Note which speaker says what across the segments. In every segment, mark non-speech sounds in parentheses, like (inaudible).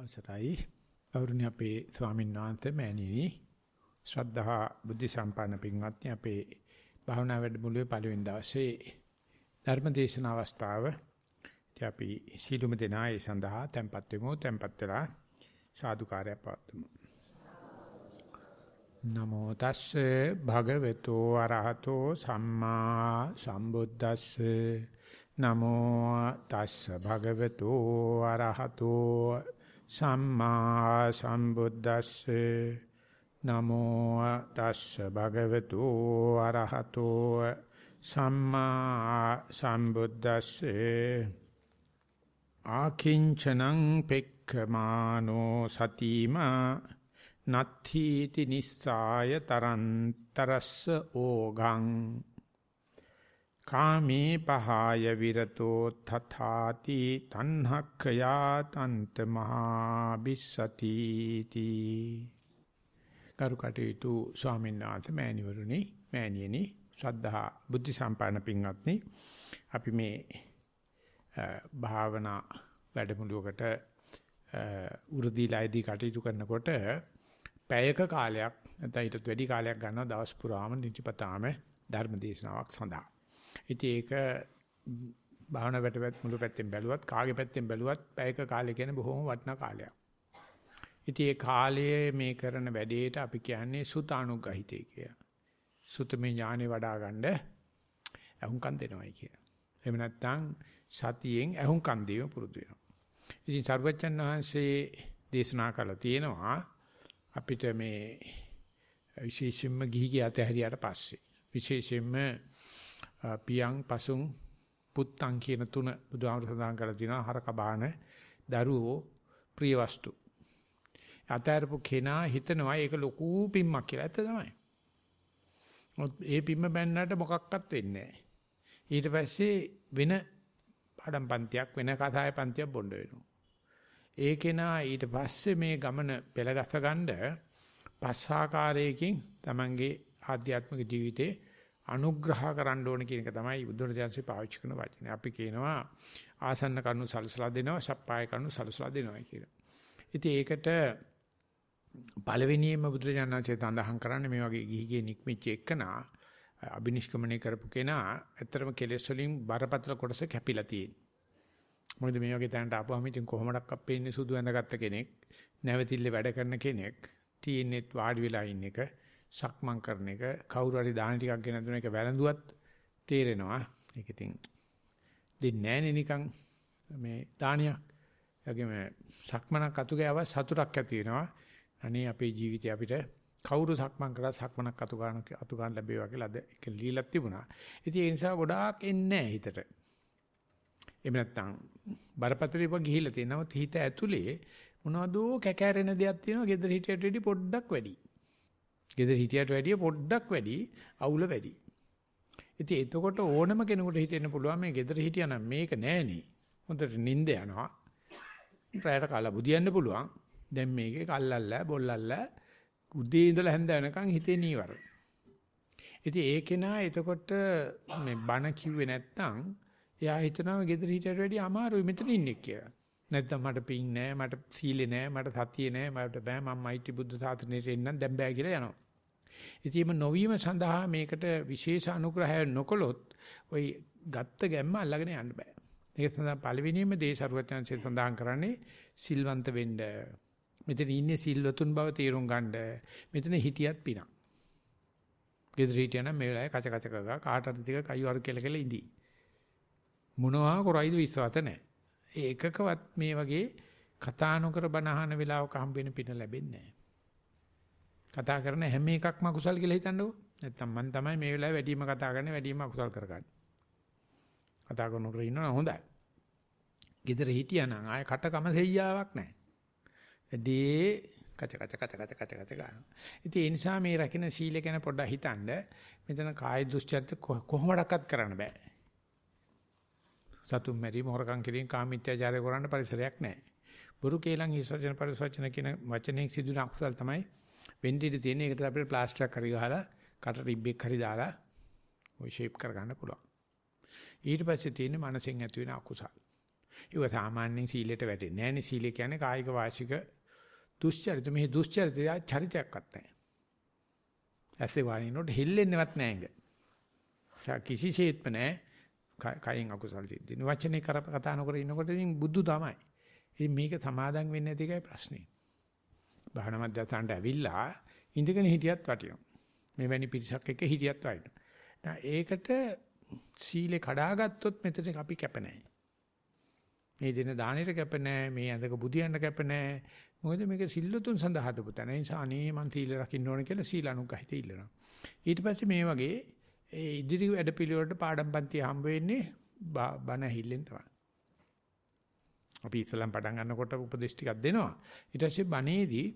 Speaker 1: අවසරයි ගෞරවනීය අපේ ස්වාමීන් වහන්සේ මෑණිනි ශ්‍රද්ධා බුද්ධ සම්පන්න පින්වත්නි අපේ භාවනා වැඩමුළුවේ පළවෙනි දවසේ ධර්ම දේශන අවස්ථාව ඉතින් අපි සීලුම දෙනා ඒ සඳහා tempත් වෙමු tempත් වෙලා සාදුකාරය පවත්වමු නමෝ තස්සේ භගවතු අරහතෝ සම්මා සම්බුද්දස්සේ නමෝ තස්ස භගවතු අරහතෝ සම්මා සම්බුද්දස්සේ නමෝ තස්ස භගවතු අරහතෝ සම්මා සම්බුද්දස්සේ ආකින්චනං පෙක්ඛමානෝ සතිමා නත්ථීති නිස්සාය තරන්තරස්ස ඕගං කාමේ පහාය විරතෝ තථාති තණ්හක්ඛයා තන්ත මහා බිස්සති තී කරුකටේතු ස්වාමීන් වහන්සේ මෑණිවරුනි මෑණියනි ශ්‍රද්ධා බුද්ධ සම්පන්න පින්වත්නි අපි මේ භාවනා වැඩමුළුවකට උරුදීලායිදී කටයුතු කරනකොට පැයක කාලයක් නැත්නම් ඊටත් වැඩි කාලයක් ගන්නවා දවස් පුරාම නිතිපතාම ධර්ම දේශනාවක් සඳහා ඉතින් ඒක භාවනා වැටපැත් මුළු පැත්තෙන් බැලුවත් කාගේ පැත්තෙන් බැලුවත් පැයක කාලය කියන්නේ බොහොම වටිනා කාලයක්. ඉතින් ඒ කාලයේ මේ කරන වැඩේට අපි කියන්නේ සුතානුග්‍රහිතය කියලා. සුතමේ ඥානෙ වඩා ගන්න ඇහුම්කන් දෙනවයි කියලා. එහෙම නැත්නම් සතියෙන් ඇහුම්කන් දීම පුරුදු වෙනවා. ඉතින් සර්වජන් වහන්සේ දේශනා කළා තියෙනවා අපිට මේ විශේෂයෙන්ම ගිහි ගිය අතහැරියාට පස්සේ විශේෂයෙන්ම පියං පසුන් පුත්තං කියන තුන බුදුහාමර සඳහන් කරලා තියෙනවා හරක බාන දරුවෝ ප්‍රිය වස්තු. අතාරපු කෙනා හිතනවා ඒක ලොකු පිම්මක් කියලා. ඇත්ත තමයි. ඒ පිම්ම බැන්නට මොකක්වත් වෙන්නේ නැහැ. ඊට පස්සේ වෙන පාඩම් පන්තියක් වෙන කතාවේ පන්තියක් බොණ්ඩ වෙනවා. ඒ කෙනා ඊට පස්සේ මේ ගමන පෙළගස ගන්න පස්සාකාරයකින් Tamange ආධ්‍යාත්මික ජීවිතේ අනුග්‍රහ කරන්න ඕන කියන එක තමයි බුදුරජාණන් වහන්සේ පාවිච්චි කරන වචනේ. අපි කියනවා ආසන්න කරුණු සලසලා දෙනවා, සප්පාය කරුණු සලසලා දෙනවා කියලා. ඉතින් ඒකට පළවෙනියෙන්ම බුදුරජාණන් වහන්සේ තඳහන් කරන්නේ මේ වගේ ගිහිගේ නික්මිච්ච එකනා අබිනිෂ්ක්‍මණය කරපු කෙනා ඇත්තටම කෙලෙස් වලින් බරපතල කොටස කැපිලා තියෙනවා. මොකද මේ වගේ තැනට ආපුවම ඉතින් කොහොමඩක් අපේ ඉන්නේ සුදු ඇඳගත්ත කෙනෙක් නැවතිල්ල වැඩ කරන කෙනෙක් තියෙන්නේත් වාඩි වෙලා ඉන්න එක සක්මන් කරන එක කවුරු හරි දාන ටිකක් ගෙන දුන එක වැළඳුවත් තේරෙනවා. ඒක ඉතින් දෙන්නේ නැහනේ නිකන් මේ දානියක්. ඒගොම සක්මනක් අතු ගෑව සතුටක් ඇති වෙනවා. අනේ අපේ ජීවිතේ අපිට කවුරු සක්මන් කරලා සක්මනක් අතු ගන්න අතු ගන්න ලැබේවා කියලා අද එක ලීලක් තිබුණා. ඉතින් ඒ නිසා ගොඩාක් එන්නේ නැහැ හිතට. එහෙම නැත්නම් බරපතලව ගිහිල්ලා තියෙනවත් හිත ඇතුලේ මොනවදෝ කැකෑරෙන දෙයක් තියෙනවා gedara hitiyata wedi පොඩ්ඩක් වැඩි. ගෙදර හිටියට වැඩිය පොඩ්ඩක් වැඩි අවුල වැඩි. ඉතින් එතකොට ඕනම කෙනෙකුට හිතෙන්න පුළුවන් මේ ගෙදර හිටියානම් මේක නෑනේ. හොඳට නිින්ද යනවා. රැයට කාලා බුදියන්න පුළුවන්. දැන් මේකේ කල්ලල්ල බොල්ලල්ල උදේ ඉඳලා හැන්ද වෙනකන් හිතේ නීවර. ඉතින් ඒ කෙනා එතකොට මේ බණ කිව්වේ නැත්තම් එයා හිතනවා ගෙදර හිටියට වැඩිය අමාරුයි මෙතන ඉන්නේ කියලා. නැත්නම් මට පිං නෑ මට සීලෙ නෑ මට සතිය නෑ මට බෑ මම මෛත්‍රී බුද්ධ සාසනෙට එන්නම් දැන් බෑ කියලා යනවා. ඉතින් නොවීම සඳහා මේකට විශේෂ අනුග්‍රහය නොකොලොත් ওই ගත්ත ගැම්ම අල්ලගෙන යන්න බෑ. ඒක සඳහා පළවෙනිම දේ සරුවචනසේ සඳහන් කරන්නේ සිල්වන්ත වෙන්න. මෙතන ඉන්නේ සිල්වතුන් බව තීරුම් ගන්න. මෙතන හිටියත් පිනක්. gedri හිටියනම් මේ වෙලාවේ කච කච කගා කාට හරි ටික කයි වරු කියලා කියලා ඉඳී. මොනවා කරයිද විශ්වාස නැහැ. ඒකකවත් මේ වගේ කතා නොකර බනහන වෙලාවක හම්බ වෙන පින ලැබෙන්නේ නැහැ. කතා කරන හැම එකක්ම අකුසල් කියලා හිතන්නකෝ. නැත්තම් මම තමයි මේ වෙලාවේ වැඩිම කතා කරන්නේ වැඩිම අකුසල් කරගන්නේ. කතා කරනකොට ඉන්නවනම් හොඳයි. gedara හිටියානම් ආය කට කම දෙයියාවක් නැහැ. වැඩේ කච කච කච කච කච කච ගන්න. ඉතින් ඒ නිසා මේ රකින්න සීල ගැන පොඩ්ඩක් හිතන්න. මෙතන කාය දුස්චරිත කොහොමඩක්වත් කරන්න බෑ. සතුම් මෙරි මොහරකම් කිරීම කාමීත්‍යචාරය කරන්න පරිසරයක් නැහැ. බුරු කේලං හිසචන පරිසචන කියන වචනෙන් සිදුන අකුසල් තමයි වෙන්න ඉඩ තියෙන එකට අපිට ප්ලාස්ටරයක් හරි ගහලා කට රිබ්බෙක් හරි දාලා ওই ෂේප් කරගන්න පුළුවන්. ඊට පස්සේ තියෙන්නේ මනසෙන් ඇති වෙන අකුසල්. ඒක සාමාන්‍යයෙන් සීලයට වැටෙන්නේ නැහැ නේ. සීලය කියන්නේ කායික වාචික දුෂ්චරිත. මේ දුෂ්චරිතය චරිතයක්වත් නැහැ. ඇස්සේ වරිනොට හෙල්ලෙන්නේවත් නැහැ ඒක. කිසිසේත්ම නැහැ කයින් අකුසල් සිද්ධ වෙන. වචනේ කර කතා නොකර ඉන්නකොට ඉතින් බුදු තමයි. ඉතින් මේක සමාදම් වෙන්නේ නැති එකයි ප්‍රශ්නේ. භාවනා මධ්‍යස්ථානට ඇවිල්ලා ඉඳගෙන හිටියත් වටිනවා. මෙවැනි පිරිසක් එක්ක හිටියත් වටිනවා. ඒකට සීලේ කඩාගත්තොත් මෙතන අපි කැප මේ දින දානෙට කැප මේ ඇඳක බුදියන්න කැප නැහැ. මොකද මේක සිල්ලුතුන් සඳහා හදපු තැන. ඒ නිසා අනේ මං සීල රකින්න ඕන කියලා සීල අනුගහිත ඉල්ලනවා. ඊට පස්සේ මේ වගේ ඒ ඉදිරි වැඩපිළිවෙලට පාඩම් පන්ති හම්බ වෙන්නේ බණ හිල්ලෙන් තමයි. අපි ඉස්සලම් පටන් ගන්නකොට උපදේශ ටිකක් දෙනවා. ඊට පස්සේ බණේදී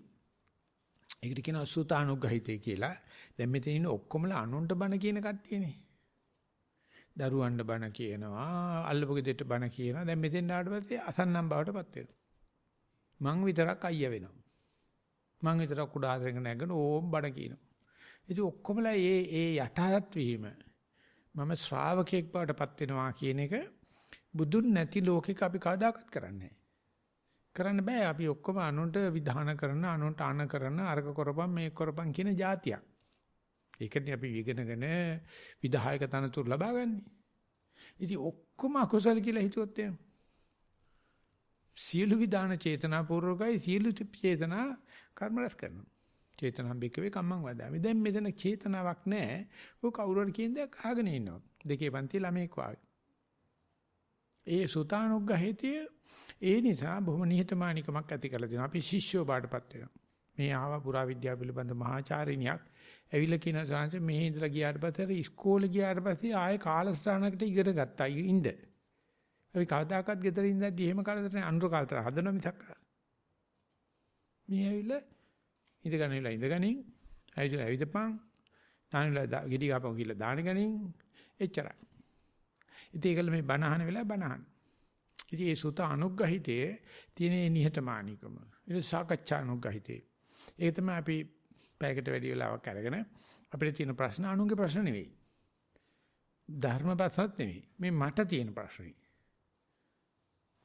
Speaker 1: ඒකට කියනවා සූතානුග්‍රහිතය කියලා. දැන් මෙතන ඉන්න ඔක්කොමලා අනුන්ට බණ කියන කට්ටියනේ. දරුවන්ට බණ කියනවා, අල්ලපු ගෙදෙට බණ කියනවා. දැන් මෙතෙන් ආවට පස්සේ අසන්නම් බවටපත් වෙනවා. මං විතරක් අයියා වෙනවා. මං විතරක් කුඩා හතරක නැගෙන ඕම් බණ කියනවා. ඉතින් ඔක්කොමලා ඒ ඒ යටහත් වීම මම ශ්‍රාවකයෙක් බවටපත් වෙනවා කියන එක බුදුන් නැති ලෝකෙක අපි කවදාකවත් කරන්නේ කරන්න බෑ අපි ඔක්කොම අනුන්ට විධාන කරන අනුන්ට ආන කරන අර්ග කරපම් මේ කරපම් කියන જાතියක්. ඒකනේ අපි ඉගෙනගෙන විධායක තනතුරු ලබාගන්නේ. ඉතින් ඔක්කොම අකුසල කියලා හිතුවොත් එහෙම. සියලු විධාන චේතනාපූර්වකයි සියලු චේතනා කර්ම රැස් කරනවා. චේතනම් බිකවේ කම්මං වදාමි. දැන් මෙතන චේතනාවක් නැහැ. ඔය කවුරු හරි කියන දයක් අහගෙන ඉන්නවා. දෙකේ පන්ති ළමෙක් වාගේ. ඒ සුතානුග්‍රහිතය ඒ නිසා බොහොම නිහතමානීකමක් ඇති කරලා දෙනවා. අපි ශිෂ්‍යෝ බාටපත් වෙනවා. මේ ආව පුරා විද්‍යාව පිළිබඳ මහාචාර්යණියක් ඇවිල්ලා කියන සංස මේ ඉඳලා ගියාට පස්සේ ඉස්කෝලේ ගියාට පස්සේ ආයේ කාලස්ථානකට ඉගෙන ගත්තා. ඉන්න. අපි කවදාකවත් ගෙදර ඉඳද්දි එහෙම කාලතරනේ අනුර කාලතර හදනවා මිසක්. මේ ඇවිල්ලා ඉඳගෙන ඉලා ඉඳගනින් ඇවිල්ලා ඇවිදපන් දාන වෙලා ගෙඩි ගාපන් කියලා දාන ගනින් එච්චරයි. ඉතින් ඒකල මේ බණ අහන වෙලාව බණ අහන. ඉතින් ඒ සුත අනුග්‍රහිතයේ තියෙන නිහතමානීකම. ඒක සාකච්ඡා අනුග්‍රහිතේ. ඒක තමයි අපි පැයකට වැඩි වෙලාවක් අරගෙන අපිට තියෙන ප්‍රශ්න අනුන්ගේ ප්‍රශ්න නෙවෙයි. ධර්ම ප්‍රශ්නත් නෙවෙයි. මේ මට තියෙන ප්‍රශ්නේ.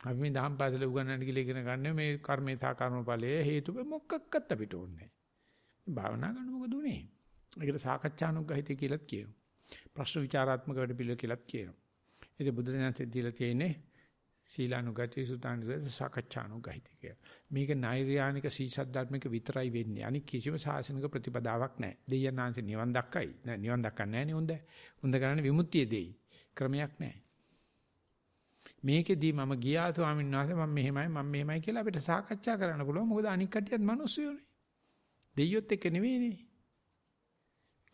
Speaker 1: අපි මේ දහම් පාසල උගන්වන්න කියලා ඉගෙන ගන්න මේ කර්මේ සහ කර්මඵලයේ හේතු මොකක්කත් අපිට ඕනේ නැහැ. භාවනා කරන මොකද උනේ? ඒකට සාකච්ඡානුග්‍රහිතය කියලාත් කියනවා. ප්‍රශ්න විචාරාත්මක වැඩ පිළිවෙල කියලාත් කියනවා. ඉතින් බුදුරජාණන්සේ දීලා තියෙන්නේ සීලානුගතී සුතානුගතී සාකච්ඡානුගතී කියලා. මේක නෛර්යානික සීසද්ධාත්මික විතරයි වෙන්නේ. අනික කිසිම සාසනික ප්‍රතිපදාවක් නැහැ. දෙයයන්ාන්සේ නිවන් දක්කයි. නෑ නිවන් දක්කන්නේ නෑනේ හොඳ. හොඳ කරන්නේ විමුක්තිය දෙයි. ක්‍රමයක් නැහැ. මේකෙදී මම ගියා ස්වාමීන් වහන්සේ මම මෙහෙමයි මම මෙහෙමයි කියලා අපිට සාකච්ඡා කරන්න පුළුවන්. මොකද අනික් කටියත් මිනිස්සුනේ. දෙයියොත් එක්ක නෙවෙයිනේ.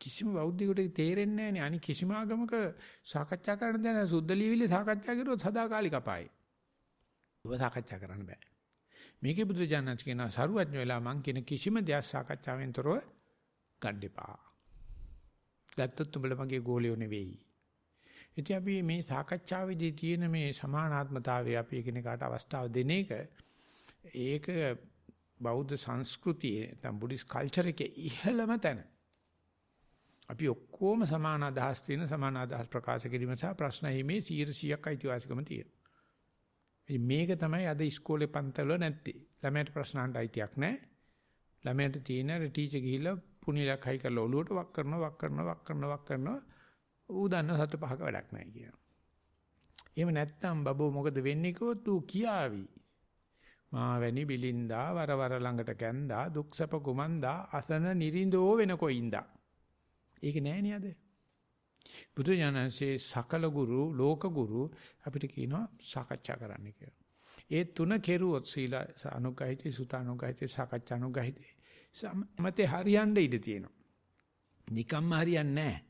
Speaker 1: කිසිම බෞද්ධයෙකුට තේරෙන්නේ නැහැ අනි කිසිම ආගමක සාකච්ඡා කරන්න දැන සුද්ධලිවිලි සාකච්ඡා කරුවොත් සදාකාලික අපායයි. ඔබ සාකච්ඡා කරන්න බෑ. මේකේ බුදුජානක කියන සරුවඥ වෙලා මං කියන කිසිම දෙයක් සාකච්ඡාවෙන් තොරව ගන්න එපා. ගත්තොත් උඹලා මගේ ගෝලියෝ නෙවෙයි. ඉතින් අපි මේ සාකච්ඡාවේදී තියෙන මේ සමානාත්මතාවය අපි එකිනෙකාට අවස්ථාව දෙන එක ඒක බෞද්ධ සංස්කෘතියේ නැත්නම් බුද්දිස් කල්චර් එකේ ඉහළම තැන. අපි ඔක්කොම සමාන අදහස් තියෙන සමාන අදහස් ප්‍රකාශ කිරීම සහ ප්‍රශ්න හිමේ 100ක් අයිතිවාසිකම තියෙනවා. මේක තමයි අද ඉස්කෝලේ පන්තවල නැත්තේ. ළමයට ප්‍රශ්න අහන්න අයිතියක් නැහැ. ළමයට තියෙන අර ටීචර් ගිහිල්ලා පුණිලක් හයි කරලා ඔලුවට වක් කරනවා වක් කරනවා වක් කරනවා වක් කරනවා ඌ දන්නව සත පහක වැඩක් නැහැ කියනවා. එහෙම නැත්තම් බබෝ මොකද වෙන්නේ කිව්වොත් ඌ කියාවි. මා වැනි බිලින්දා වරවර ළඟට කැන්දා දුක්සප කුමන්දා අසන නිරින්දෝ වෙනකොයින්දා ඒක නෑ නේද? බුදු ජානසේ සකල ගුරු ලෝක ගුරු අපිට කියනවා සාකච්ඡා කරන්න කියලා. ඒ තුන කෙරුවොත් සීල අනුගහිතේ සුත අනුගහිතේ සාකච්ඡා අනුගහිතේ සමතේ හරියන්න ඉඩ තියෙනවා. නිකම්ම හරියන්නේ නැහැ.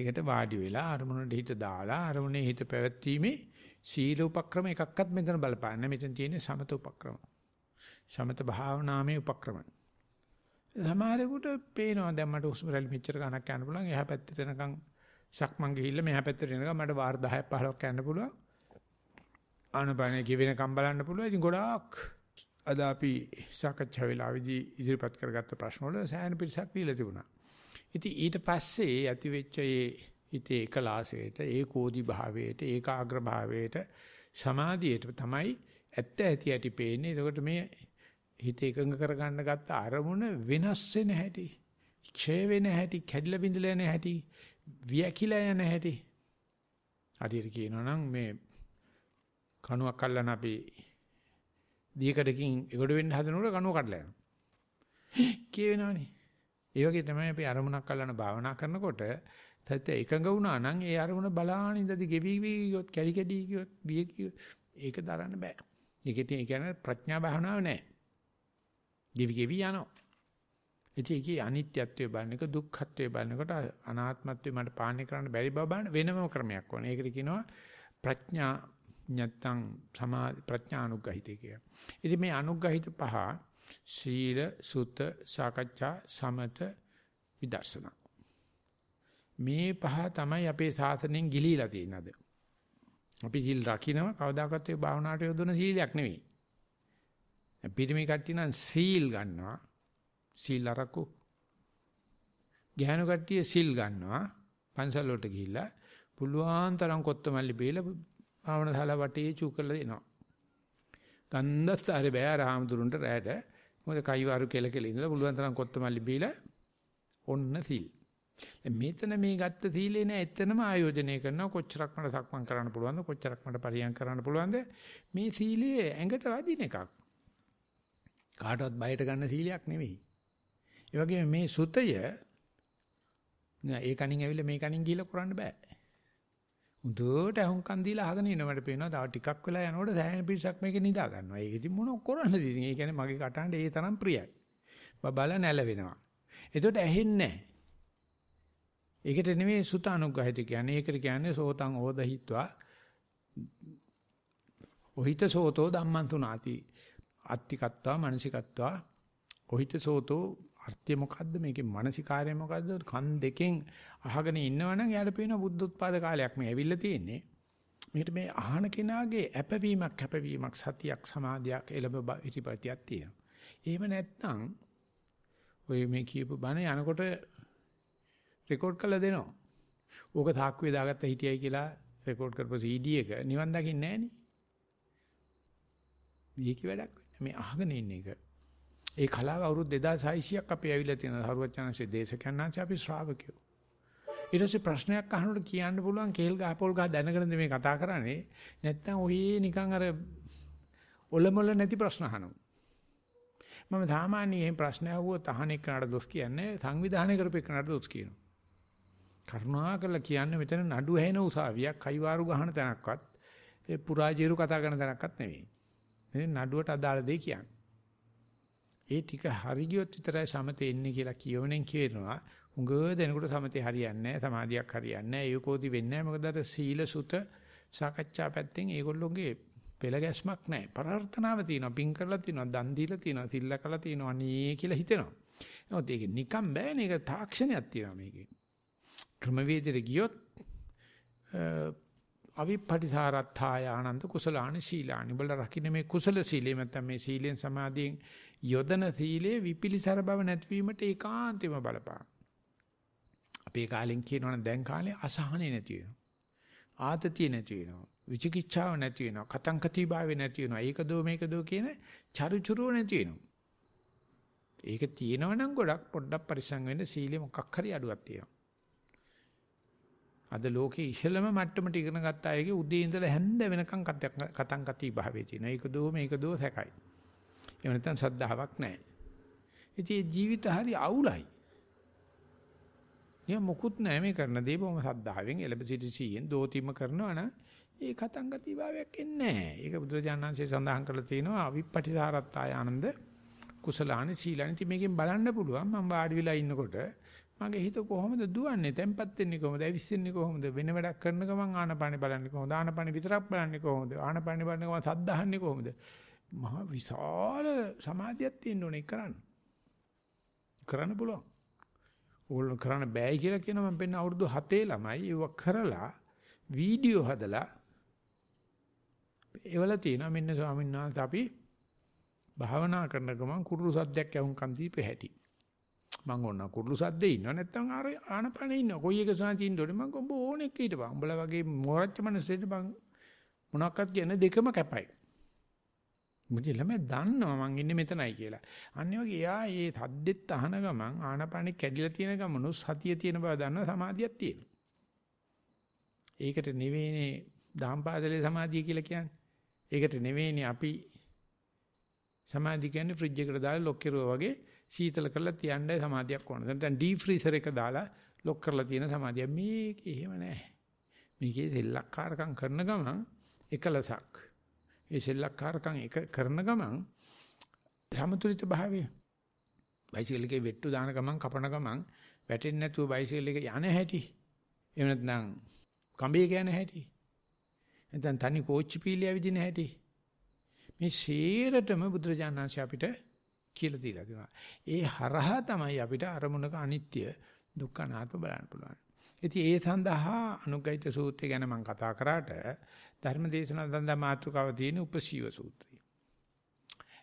Speaker 1: ඒකට වාඩි වෙලා අරමුණට හිත දාලා අරමුණේ හිත පැවැත්වීමේ සීල උපක්‍රම එකක්වත් මෙතන බලපාන්නේ. මෙතන තියෙන්නේ සමත උපක්‍රම. සමත භාවනාමේ උපක්‍රමයි. සමහරෙකුට පේනවා දැන් මට හුස්ම රැලි මෙච්චර ගණක් යන්න පුළුවන්. එහා පැත්තට එනකන් සක්මන් ගිහිල්ලා මෙහා පැත්තට එනකන් මට වාර 10ක් 15ක් යන්න පුළුවන්. ආනපානේ ගෙවෙනකම් බලන්න පුළුවන්. ඉතින් ගොඩාක් අද අපි සාකච්ඡා වෙලාවේදී ඉදිරිපත් කරගත්ත ප්‍රශ්න වල සෑහෙන පිටසක් දීලා තිබුණා. ඉතින් ඊට පස්සේ ඇති වෙච්ච ඒ හිතේ ඒකලාසයට, ඒකෝදි භාවයට, ඒකාග්‍ර භාවයට, සමාධියට තමයි ඇත්ත ඇති ඇති පේන්නේ. එතකොට මේ හිත එකඟ කරගන්න ගත්ත අරමුණ වෙනස් වෙන හැටි, ඡේ වෙන හැටි, කැඩිලා බිඳලා යන හැටි, වියකිලා යන හැටි. අදිර කියනවා නම් මේ කණුවක් අල්ලන අපි දියකඩකින් එගොඩ වෙන්න හදනකොට කණුව කඩලා යනවා. කියවෙනවනේ. ඒ වගේ තමයි අපි අරමුණක් අල්ලන භාවනා කරනකොට තත් එකඟ වුණා නම් ඒ අරමුණ බලාන ඉඳදී ගෙවි වී ගියොත් කැලි කැඩි ගියොත් බිය ඒක දරන්න බෑ. ඒකෙන් ඒ කියන්නේ ප්‍රඥා භාවනාව නෑ. ගෙවි ගෙවි යනවා. ඉතින් ඒකේ අනිත්‍යත්වය බලන එක දුක්ඛත්වය බලනකොට අනාත්මත්වය මට පාලනය කරන්න බැරි බව බලන වෙනම ක්‍රමයක් වань. ඒකට කියනවා ප්‍රඥා නැත්තම් සමා ප්‍රඥානුග්‍රහිතය කිය. ඉතින් මේ අනුග්‍රහිත පහ සීල, සුත, සාකච්ඡා, සමත, විදර්ශනා. මේ පහ තමයි අපේ ශාසනයෙන් ගිලීලා තියෙනද. අපි සීල් රකින්නව කවදාකවත් ඒ භාවනාවට යොදවන සීලයක් නෙවෙයි. පිරිමි කට්ටිය නම් සීල් ගන්නවා. සීල් අරකු. ගැහණු කට්ටිය සීල් ගන්නවා. පන්සල් වලට ගිහිල්ලා පුළුවන් තරම් කොත්තමල්ලි බේලා භාවනශාලා වටේ චූ කරලා දෙනවා. ගන්ධස්තර බෑ රාමඳුරුන්ට රැඩ මොකද කයිවාරු කෙල කෙල ඉඳලා පුළුවන් තරම් කොත්තමල්ලි බීලා ඔන්න සීල්. මෙතන මේ ගත්ත සීලේ නෑ එතනම ආයෝජනය කරනවා කොච්චරක් මට සක්මන් කරන්න පුළුවන්ද කොච්චරක් මට පරියන් කරන්න පුළුවන්ද මේ සීලයේ ඇඟට වදින එකක්. කාටවත් බයට ගන්න සීලයක් නෙවෙයි. ඒ වගේම මේ සුතය ඒ කණින් ඇවිල්ලා මේ කණින් ගිහිල්ලා කරන්න බෑ. හොඳට අහුම්කන් දීලා අහගෙන ඉන්නවට පේනවා තව ටිකක් වෙලා යනකොට සෑහෙන පිරිසක් මේක නිදා ගන්නවා. ඒක ඉතින් මොන කරන්නද ඉතින්? ඒ කියන්නේ මගේ කටහඬ ඒ තරම් ප්‍රියයි. බබල නැල වෙනවා. එතකොට ඇහෙන්නේ නැහැ. ඒකට නෙමෙයි සුත අනුග්‍රහිත කියන්නේ. ඒකට කියන්නේ සෝතං ඕදහිත්වා. ඔහිත සෝතෝ ධම්මං තුනාති. අත්තිකත්වා මානසිකත්වා ඔහිතසෝතෝ අර්ථය මොකද්ද මේකේ මානසිකාරය මොකද්ද කන් දෙකෙන් අහගෙන ඉන්නවනම් යාට පේන බුද්ධෝත්පාද කාලයක් මේ ඇවිල්ලා තියෙන්නේ මේකට මේ අහන කෙනාගේ ඇපවීමක් කැපවීමක් සතියක් සමාධියක් එළඹ ඉතිපතියක් තියෙනවා එහෙම නැත්නම් ඔය මේ කියපු බණ යනකොට රෙකෝඩ් කරලා දෙනවා ඕක තාක්කුවේ දාගත්ත හිටියයි කියලා රෙකෝඩ් කරපු CD එක නිවන් දකින්නේ නැහනේ මේක වැඩක් මේ අහගෙන ඉන්න එක. ඒ කලාව අවුරුදු 2600ක් අපි ඇවිල්ලා තියෙන සරුවචනන්සේ දේශකයන් ආන්සේ අපි ශ්‍රාවකයෝ. ඊට පස්සේ ප්‍රශ්නයක් අහනකොට කියන්න පුළුවන් කේල් ගහපොල් ගහ දැනගෙනද මේ කතා කරන්නේ නැත්නම් ඔයේ නිකන් අර ඔලමුල නැති ප්‍රශ්න අහනවා. මම සාමාන්‍යයෙන් ප්‍රශ්න අහුවොත් අහන එක්කනට දොස් කියන්නේ සංවිධානය කරපෙන්නට දොස් කියනවා. කරුණා කරලා කියන්නේ මෙතන නඩු ඇහෙන උසාවියක් කයිවාරු ගහන තැනක්වත් පුරාජේරු කතා කරන තැනක්වත් නෙවෙයි. මේ නඩුවට අදාළ දේ කියන්නේ. ඒ ටික හරි ගියොත් විතරයි සමතේ එන්නේ කියලා කියවණෙන් කියනවා. හුඟ දෙනකොට සමතේ හරියන්නේ නැහැ, සමාධියක් හරියන්නේ නැහැ, ඒකෝදි වෙන්නේ නැහැ. මොකද අර සීල සුත සාකච්ඡා පැත්තෙන් ඒගොල්ලෝගේ පෙළ ගැස්මක් නැහැ. ප්‍රාර්ථනාව තියෙනවා, පින් කරලා තියෙනවා, දන් දීලා තියෙනවා, සිල්ලා කළා තියෙනවා, නේ කියලා හිතෙනවා. නමුත් ඒක නිකම් බෑනේ. ඒක තාක්ෂණයක් තියෙනවා මේකේ. ක්‍රමවේදෙට ගියොත් අවිපටිසාරත්ථාය ආනන්ද කුසලානි සීලානි බල රකින්න මේ කුසල සීලේ නැත්නම් මේ සීලෙන් සමාධියෙන් යොදන සීලේ විපිලිසර බව නැතිවීමට ඒකාන්තෙම බලපාන. අපේ කාලෙන් කියනවනම් දැන් කාලේ අසහනෙ නැති වෙනවා. ආතතිය නැති වෙනවා. විචිකිච්ඡාව නැති වෙනවා. කතංකතිභාවේ නැති වෙනවා. ඒක දෝ මේක දෝ කියන චරුචරුව නැති වෙනවා. ඒක තියෙනවනම් ගොඩක් පොඩ්ඩක් පරිස්සම් වෙන්න සීලෙ මොකක් හරි අඩුවක් තියෙනවා. අද ලෝකේ ඉහළම මට්ටමට ඉගෙන ගත්ත අයගේ උදේ ඉඳලා හැන්ද වෙනකන් කතන් කති භාවයේ තියෙන. ඒක දෝ මේක දෝ සැකයි. එහෙම නැත්නම් සද්ධාාවක් නැහැ. ඉතින් ජීවිත හරි අවුලයි. නිය මොකුත් නැහැ මේ කරන දේ බොහොම සද්ධාවෙන් එළඹ සිට සීයෙන් දෝතිම කරනවා නම් ඒ කතන් ගති භාවයක් එන්නේ නැහැ. ඒක බුදුරජාණන්සේ සඳහන් කරලා තියෙනවා අවිප්පටිසාරත් ආනන්ද කුසලාන සීලාන. ඉතින් මේකෙන් බලන්න පුළුවන් මම වාඩි වෙලා ඉන්නකොට මගේ හිත කොහොමද දුවන්නේ? තැම්පත් වෙන්නේ කොහොමද? ඇවිස්සෙන්නේ කොහොමද? වෙන වැඩක් කරන ගමන් ආනපානෙ බලන්නේ කොහොමද? ආනපානෙ විතරක් බලන්නේ කොහොමද? ආනපානෙ බලන ගමන් සද්ද අහන්නේ කොහොමද? මහ විශාල සමාධියක් තියෙන්න ඕනේ කරන්න. කරන්න පුළුවන්. ඕගොල්ලෝ කරන්න බෑ කියලා කියන මම පෙන්න අවුරුදු 7 ළමයි ඒව කරලා වීඩියෝ හදලා ඒවල තියෙනවා මෙන්න ස්වාමීන් වහන්සේ අපි භාවනා කරන ගමන් කුරුළු සද්දයක් ඇහුම්කන් දීපේ හැටි. මම ඕන කුරුළු සද්දේ ඉන්නවා නැත්නම් ආර ආනපනේ ඉන්නවා කොයි එක සාන්ති ඉන්නෝනේ මම කොඹ ඕන එක හිටපන් උඹලා වගේ මොරච්ච මිනිස්සුන්ට මම මොනක්වත් කියන්නේ දෙකම කැපයි මුදේ ළමයි දන්නවා මං ඉන්නේ මෙතනයි කියලා අන්න වගේ යා ඒ සද්දෙත් අහන ගමන් ආනපනේ කැඩිලා තියෙන ගමනු සතිය තියෙන බව දන්න සමාධියක් තියෙනවා ඒකට නෙවෙයිනේ දාම්පාදලේ සමාධිය කියලා කියන්නේ ඒකට නෙවෙයිනේ අපි සමාධිය කියන්නේ ෆ්‍රිජ් එකට දාලා ලොක් කරුවා වගේ සීතල කරලා තියන්න සමාධියක් ඕන. දැන් ඩී ෆ්‍රීසර් එක දාලා ලොක් කරලා තියෙන සමාධිය මේක එහෙම නැහැ. මේකේ සෙල්ලක්කාරකම් කරන ගමන් එකලසක්. ඒ සෙල්ලක්කාරකම් එක කරන ගමන් සමතුලිත භාවය. බයිසිකල් එකේ වෙට්ටු දාන ගමන් කපන ගමන් වැටෙන්නේ නැතුව බයිසිකල් එක යන හැටි. එහෙම නැත්නම් කඹේ යන හැටි. නැත්නම් තනි කෝච්චි පීලිය ඇවිදින හැටි. මේ සීරටම බුදුරජාණන් ශ්‍රී අපිට කියලා දීලා තියෙනවා. ඒ හරහා තමයි අපිට අරමුණක අනිත්‍ය දුක්ඛ අනාත්ම බලන්න පුළුවන්. ඉතින් ඒ සඳහා අනුග්‍රහිත සූත්‍රය ගැන මම කතා කරාට ධර්මදේශන සඳහා මාතෘකාව තියෙන උපසීව සූත්‍රය.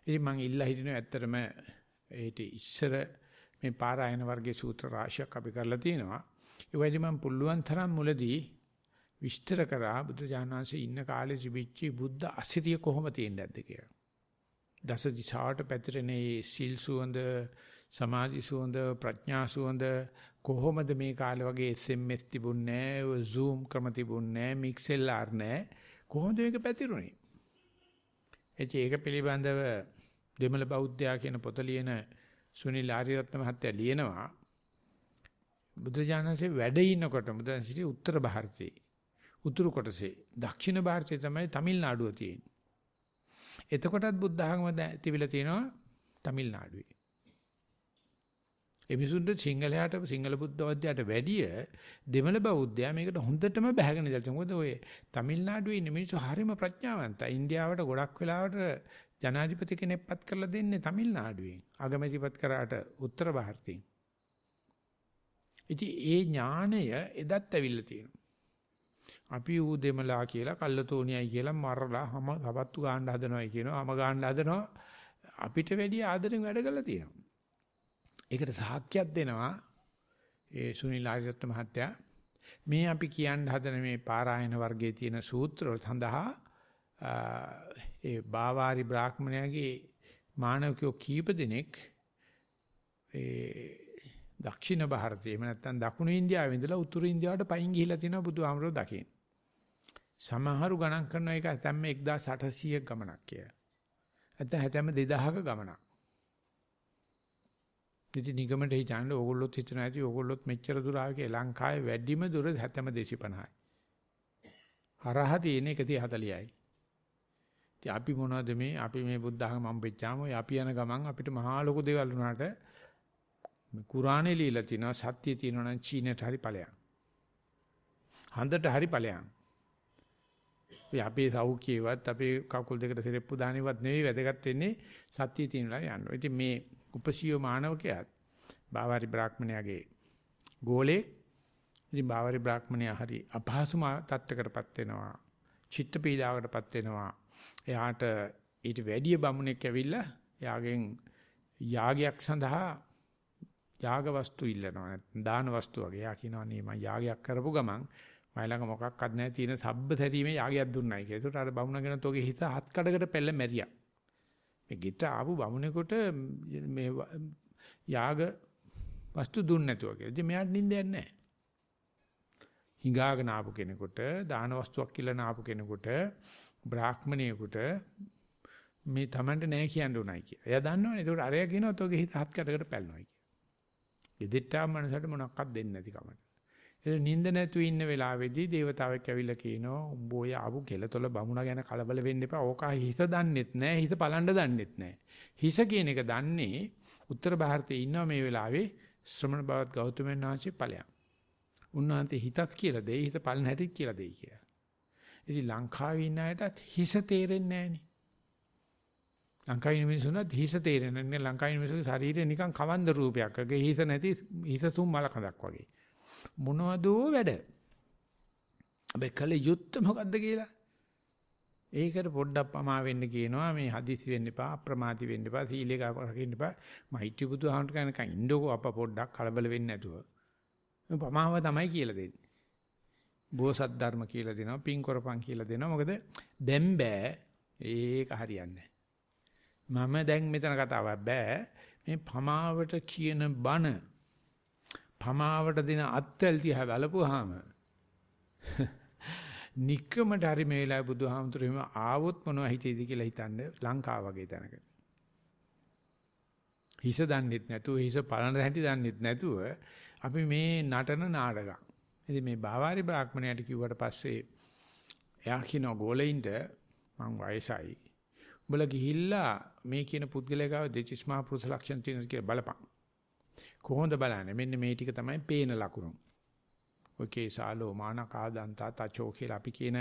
Speaker 1: ඉතින් මම ඉල්ලා හිටිනවා ඇත්තටම ඒටි ඉස්සර මේ පාරායන වර්ගයේ සූත්‍ර රාශියක් අපි කරලා තිනවා. ඒ වගේම මම පුළුවන් තරම් මුලදී විස්තර කරා බුද්ධ ඥානanse ඉන්න කාලේ තිබිච්ච බුද්ධ අසිරිය කොහොම තියෙන්නේ නැද්ද කියලා. දස දිශාට පැතිරෙන මේ සීල් සුවඳ, සමාධි සුවඳ, ප්‍රඥා සුවඳ කොහොමද මේ කාලේ වගේ SMS තිබුණේ නැහැ, Zoom ක්‍රම තිබුණේ නැහැ, MixLR නැහැ. කොහොමද මේක පැතිරුනේ? එච ඒක පිළිබඳව දෙමළ බෞද්ධයා කියන පොත ලියන සුනිල් ආරියරත්න මහත්තයා ලියනවා බුදුජානසේ වැඩ ඉනකොට බුදුන් සිටි උත්තර ಭಾರತයේ උතුරු කොටසේ දක්ෂිණ ಭಾರතයේ තමයි තමිල්නාඩුව තියෙන්නේ. එතකොටත් බුද්ධ ආගම තිබිලා තියෙනවා තමිල්නාඩුවේ. ඒ මිසුන්ට සිංහලයට සිංහල බුද්ධ වද්‍යයට වැඩිය දෙමළ බෞද්ධයා මේකට හොඳටම බැහැගෙන ඉඳලා තියෙනවා. මොකද ඔය තමිල්නාඩුවේ ඉන්න මිනිස්සු හරිම ප්‍රඥාවන්තයි. ඉන්දියාවට ගොඩක් වෙලාවට ජනාධිපති කෙනෙක්පත් කරලා දෙන්නේ තමිල්නාඩුවෙන්. අගමැතිපත් කරාට උත්තර ಭಾರತයෙන්. ඉතින් ඒ ඥාණය එදත් ඇවිල්ලා තියෙනවා. අපි ඌ දෙමලා කියලා කල්ලතෝනියයි කියලා මරලා හැම සබත්තු ගන්න හදනවායි කියනවා. හැම ගන්න හදනවා. අපිට වැඩි ආදරෙන් වැඩ කරලා තියෙනවා. ඒකට සාක්ෂියක් දෙනවා ඒ සුනිල් ආරියත් මහත්තයා මේ අපි කියන්න හදන මේ පාරායන වර්ගයේ තියෙන සූත්‍ර සඳහා ඒ බාවාරි බ්‍රාහ්මණයාගේ මානවකෝ කීප දෙනෙක් ඒ දක්ෂිණ ಭಾರತයේ එහෙම නැත්නම් දකුණු ඉන්දියාවේ ඉඳලා උතුරු ඉන්දියාවට පයින් ගිහිලා තියෙනවා බුදුහාමරෝ දකින්න. සමහරු ගණන් කරන එක ඇතැම්ම 1800ක ගමනක් කියලා. නැත්නම් ඇතැම්ම 2000ක ගමනක්. ඉතින් නිගමනට හිතන්නේ ඕගොල්ලොත් හිතන ඇති ඕගොල්ලොත් මෙච්චර දුර ආවේ ලංකාවේ වැඩිම දුර ඇතැම්ම 250යි. හරහ තියෙන 140යි. ඉතින් අපි මොනවද මේ අපි මේ බුද්ධ ධර්ම අම්බෙච්චාම ඔය අපි යන ගමන් අපිට මහා ලොකු දේවල් වුණාට මේ කුරානේ লীලා තිනවා සත්‍ය තිනවනම් චීනට හරි ඵලයක්. හන්දට හරි ඵලයක්. ඔය අපේ සෞඛ්‍යයවත් අපේ කකුල් දෙකට සිරෙප්පු දානෙවත් නෙවෙයි වැදගත් වෙන්නේ සත්‍යය තියෙනලා යන්න. ඉතින් මේ උපසියෝ මානවකයාත් බාවාරි බ්‍රාහ්මණයාගේ ගෝලේ ඉතින් බාවාරි බ්‍රාහ්මණයා හරි අපහසුම තත්ත්වකටපත් වෙනවා. චිත්ත පීඩාවකටපත් වෙනවා. එයාට ඊට වැඩි බමුණෙක් ඇවිල්ලා යාගෙන් යාගයක් සඳහා යාග වස්තු ඉල්ලනවා නැත්නම් දාන වස්තු වගේ. යා කියනවා නේ මම යාගයක් කරපු ගමන් මයිලඟ මොකක්වත් නැහැ තියෙන සබ්බ තැරීමේ යාගයක් දුන්නයි කියලා. ඒකට අර බමුණගෙනත් ඔගේ හිත හත් කඩකට පෙළ මෙරියා. මේ ගිට ආපු බමුණෙකුට මේ යාග වස්තු දුන්නේ නැතුව කියලා. ඉතින් මෙයාට නිින්දයක් නැහැ. හිඟාගෙන ආපු කෙනෙකුට දාන වස්තුවක් කියලා නාපු කෙනෙකුට බ්‍රාහ්මණයෙකුට මේ Tamanට නැහැ කියන්න උනායි කියලා. එයා දන්නවනේ. ඒකට අරයා කියනවා තෝගේ හිත හත් කඩකට පැලනවා කියලා. ඉදිට්ටා මනසට මොනක්වත් දෙන්නේ නැති කමට. ඒ නිින්ද නැතුව ඉන්න වෙලාවේදී దేవතාවෙක් ඇවිල්ලා කියනවා උඹ ඔය ආපු කෙලතොල බමුණ ගැන කලබල වෙන්න එපා. ඕකා හිස දන්නෙත් නැහැ. හිත පලන්න දන්නෙත් නැහැ. හිස කියන එක දන්නේ උත්තර ಭಾರತයේ ඉන්නවා මේ වෙලාවේ ශ්‍රමණ බවත් ගෞතමයන් වහන්සේ ඵලයන්. උන්වහන්සේ හිතස් කියලා දෙයි හිත පලන හැටිත් කියලා දෙයි කියලා. ඉතින් ලංකාවේ ඉන්න අයටත් හිස තේරෙන්නේ නැහනේ. ලංකාවේ මිනිස්සුන්ට හිස තේරෙන්නේ නැහැ. ලංකාවේ මිනිස්සුගේ ශරීරය නිකන් කවන්ද රූපයක්. අගේ හිස නැති හිස සුම් මල කඳක් වගේ. මොනවදෝ වැඩ. අපි කල යුත්තේ මොකද්ද කියලා ඒකට පොඩ්ඩක් පමා වෙන්න කියනවා මේ හදිසි වෙන්න එපා අප්‍රමාදී වෙන්න එපා සීලය රකින්න එපා මෛත්‍රී බුදුහාමුදුර කෙනකන් ඉන්නකෝ අප පොඩ්ඩක් කලබල වෙන්නේ නැතුව පමාව තමයි කියලා දෙන්නේ බෝසත් ධර්ම කියලා දෙනවා පින් කරපන් කියලා දෙනවා මොකද දැන් බෑ ඒක හරියන්නේ මම දැන් මෙතන කතාවක් බෑ මේ පමාවට කියන බණ පමාවට දෙන අත්වල තියා බලපුවාම নিকමට (laughs) හරි මේ වෙලාවේ බුදුහාමුදුරු එහෙම ආවොත් මොනව හිතේද කියලා හිතන්න ලංකාව වගේ තැනක. හිස දන්නෙත් නැතුව හිස පලන හැටි දන්නෙත් නැතුව අපි මේ නටන නාටකම්. ඉතින් මේ බාවාරි බ්‍රාහ්මණයට කිව්වට පස්සේ එයා කියනවා ගෝලෙයින්ට මං වයසයි. උඹලා ගිහිල්ලා මේ කියන පුද්ගලයාගාව දෙචිස්මා පුරුෂ ලක්ෂණ තියෙනවා කියලා බලපන්. කොහොමද බලන්නේ? මෙන්න මේ ටික තමයි පේන ලකුණු. ඔය කේසාලෝ මානකාදන්තා තචෝ කියලා අපි කියන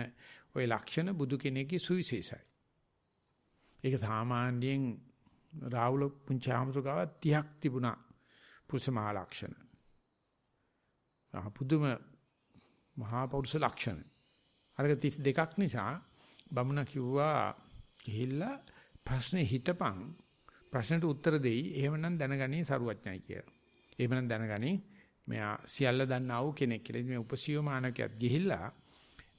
Speaker 1: ওই ලක්ෂණ බුදු කෙනෙක්ගේ සුවිශේෂයි. ඒක සාමාන්‍යයෙන් රාහුල පුංචාමතුගාව 30ක් තිබුණා පුරුෂමහා ලක්ෂණ. පුදුම මහා පෞරුෂ ලක්ෂණ. අරක 32ක් නිසා බමුණ කිව්වා ගිහිල්ලා ප්‍රශ්නේ හිටපන් ප්‍රශ්නට උත්තර දෙයි එහෙමනම් දැනගන්නේ සරුවඥයි කියලා. එහෙමනම් දැනගනින් මෙයා සියල්ල දන්නා වූ කෙනෙක් කියලා. ඉතින් මේ උපසියමානකයක් ගිහිල්ලා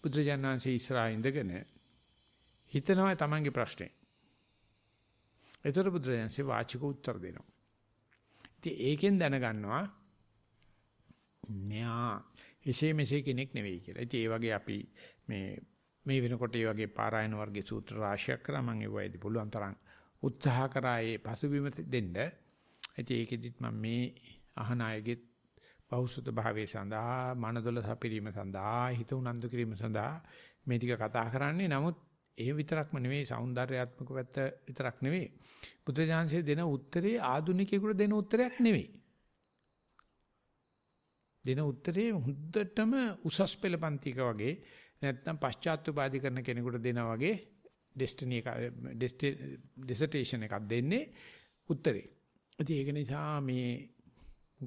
Speaker 1: බුදුරජාණන් වහන්සේ ඉස්සරහා ඉඳගෙන හිතනවා තමන්ගේ ප්‍රශ්නේ. ඒතර බුදුරජාණන්සේ වාචික උත්තර දෙනවා. ඉතින් ඒකෙන් දැනගන්නවා මෙයා එසේ මෙසේ කෙනෙක් නෙවෙයි කියලා. ඉතින් ඒ වගේ අපි මේ මේ වෙනකොට මේ වගේ පාරායන වර්ගයේ සූත්‍ර රාශියක් කරා මම ඒවයිදී පුළුවන් තරම් උත්සාහ කරා ඒ පසුබිම දෙන්න. ඉතින් ඒකෙදිත් මම මේ අහන අයගේ පෞසුත භාවයේ සඳහා මනදොල සපිරීම සඳහා හිත උනන්දු කිරීම සඳහා මේ ටික කතා කරන්නේ නමුත් ඒ විතරක්ම නෙවෙයි సౌందర్యාත්මක පැත්ත විතරක් නෙවෙයි බුදුජානසයේ දෙන උත්තරේ ආදුනිකයෙකුට දෙන උත්තරයක් නෙවෙයි දෙන උත්තරේ හොඳටම උසස් පෙළ පන්තික වගේ නැත්නම් පශ්චාත්තුපාදි කරන කෙනෙකුට දෙනා වගේ ඩෙස්ටිනි එක ඩෙස්ටි ඩිසර්ටේෂන් එකක් දෙන්නේ උත්තරේ. ඉතින් ඒක නිසා මේ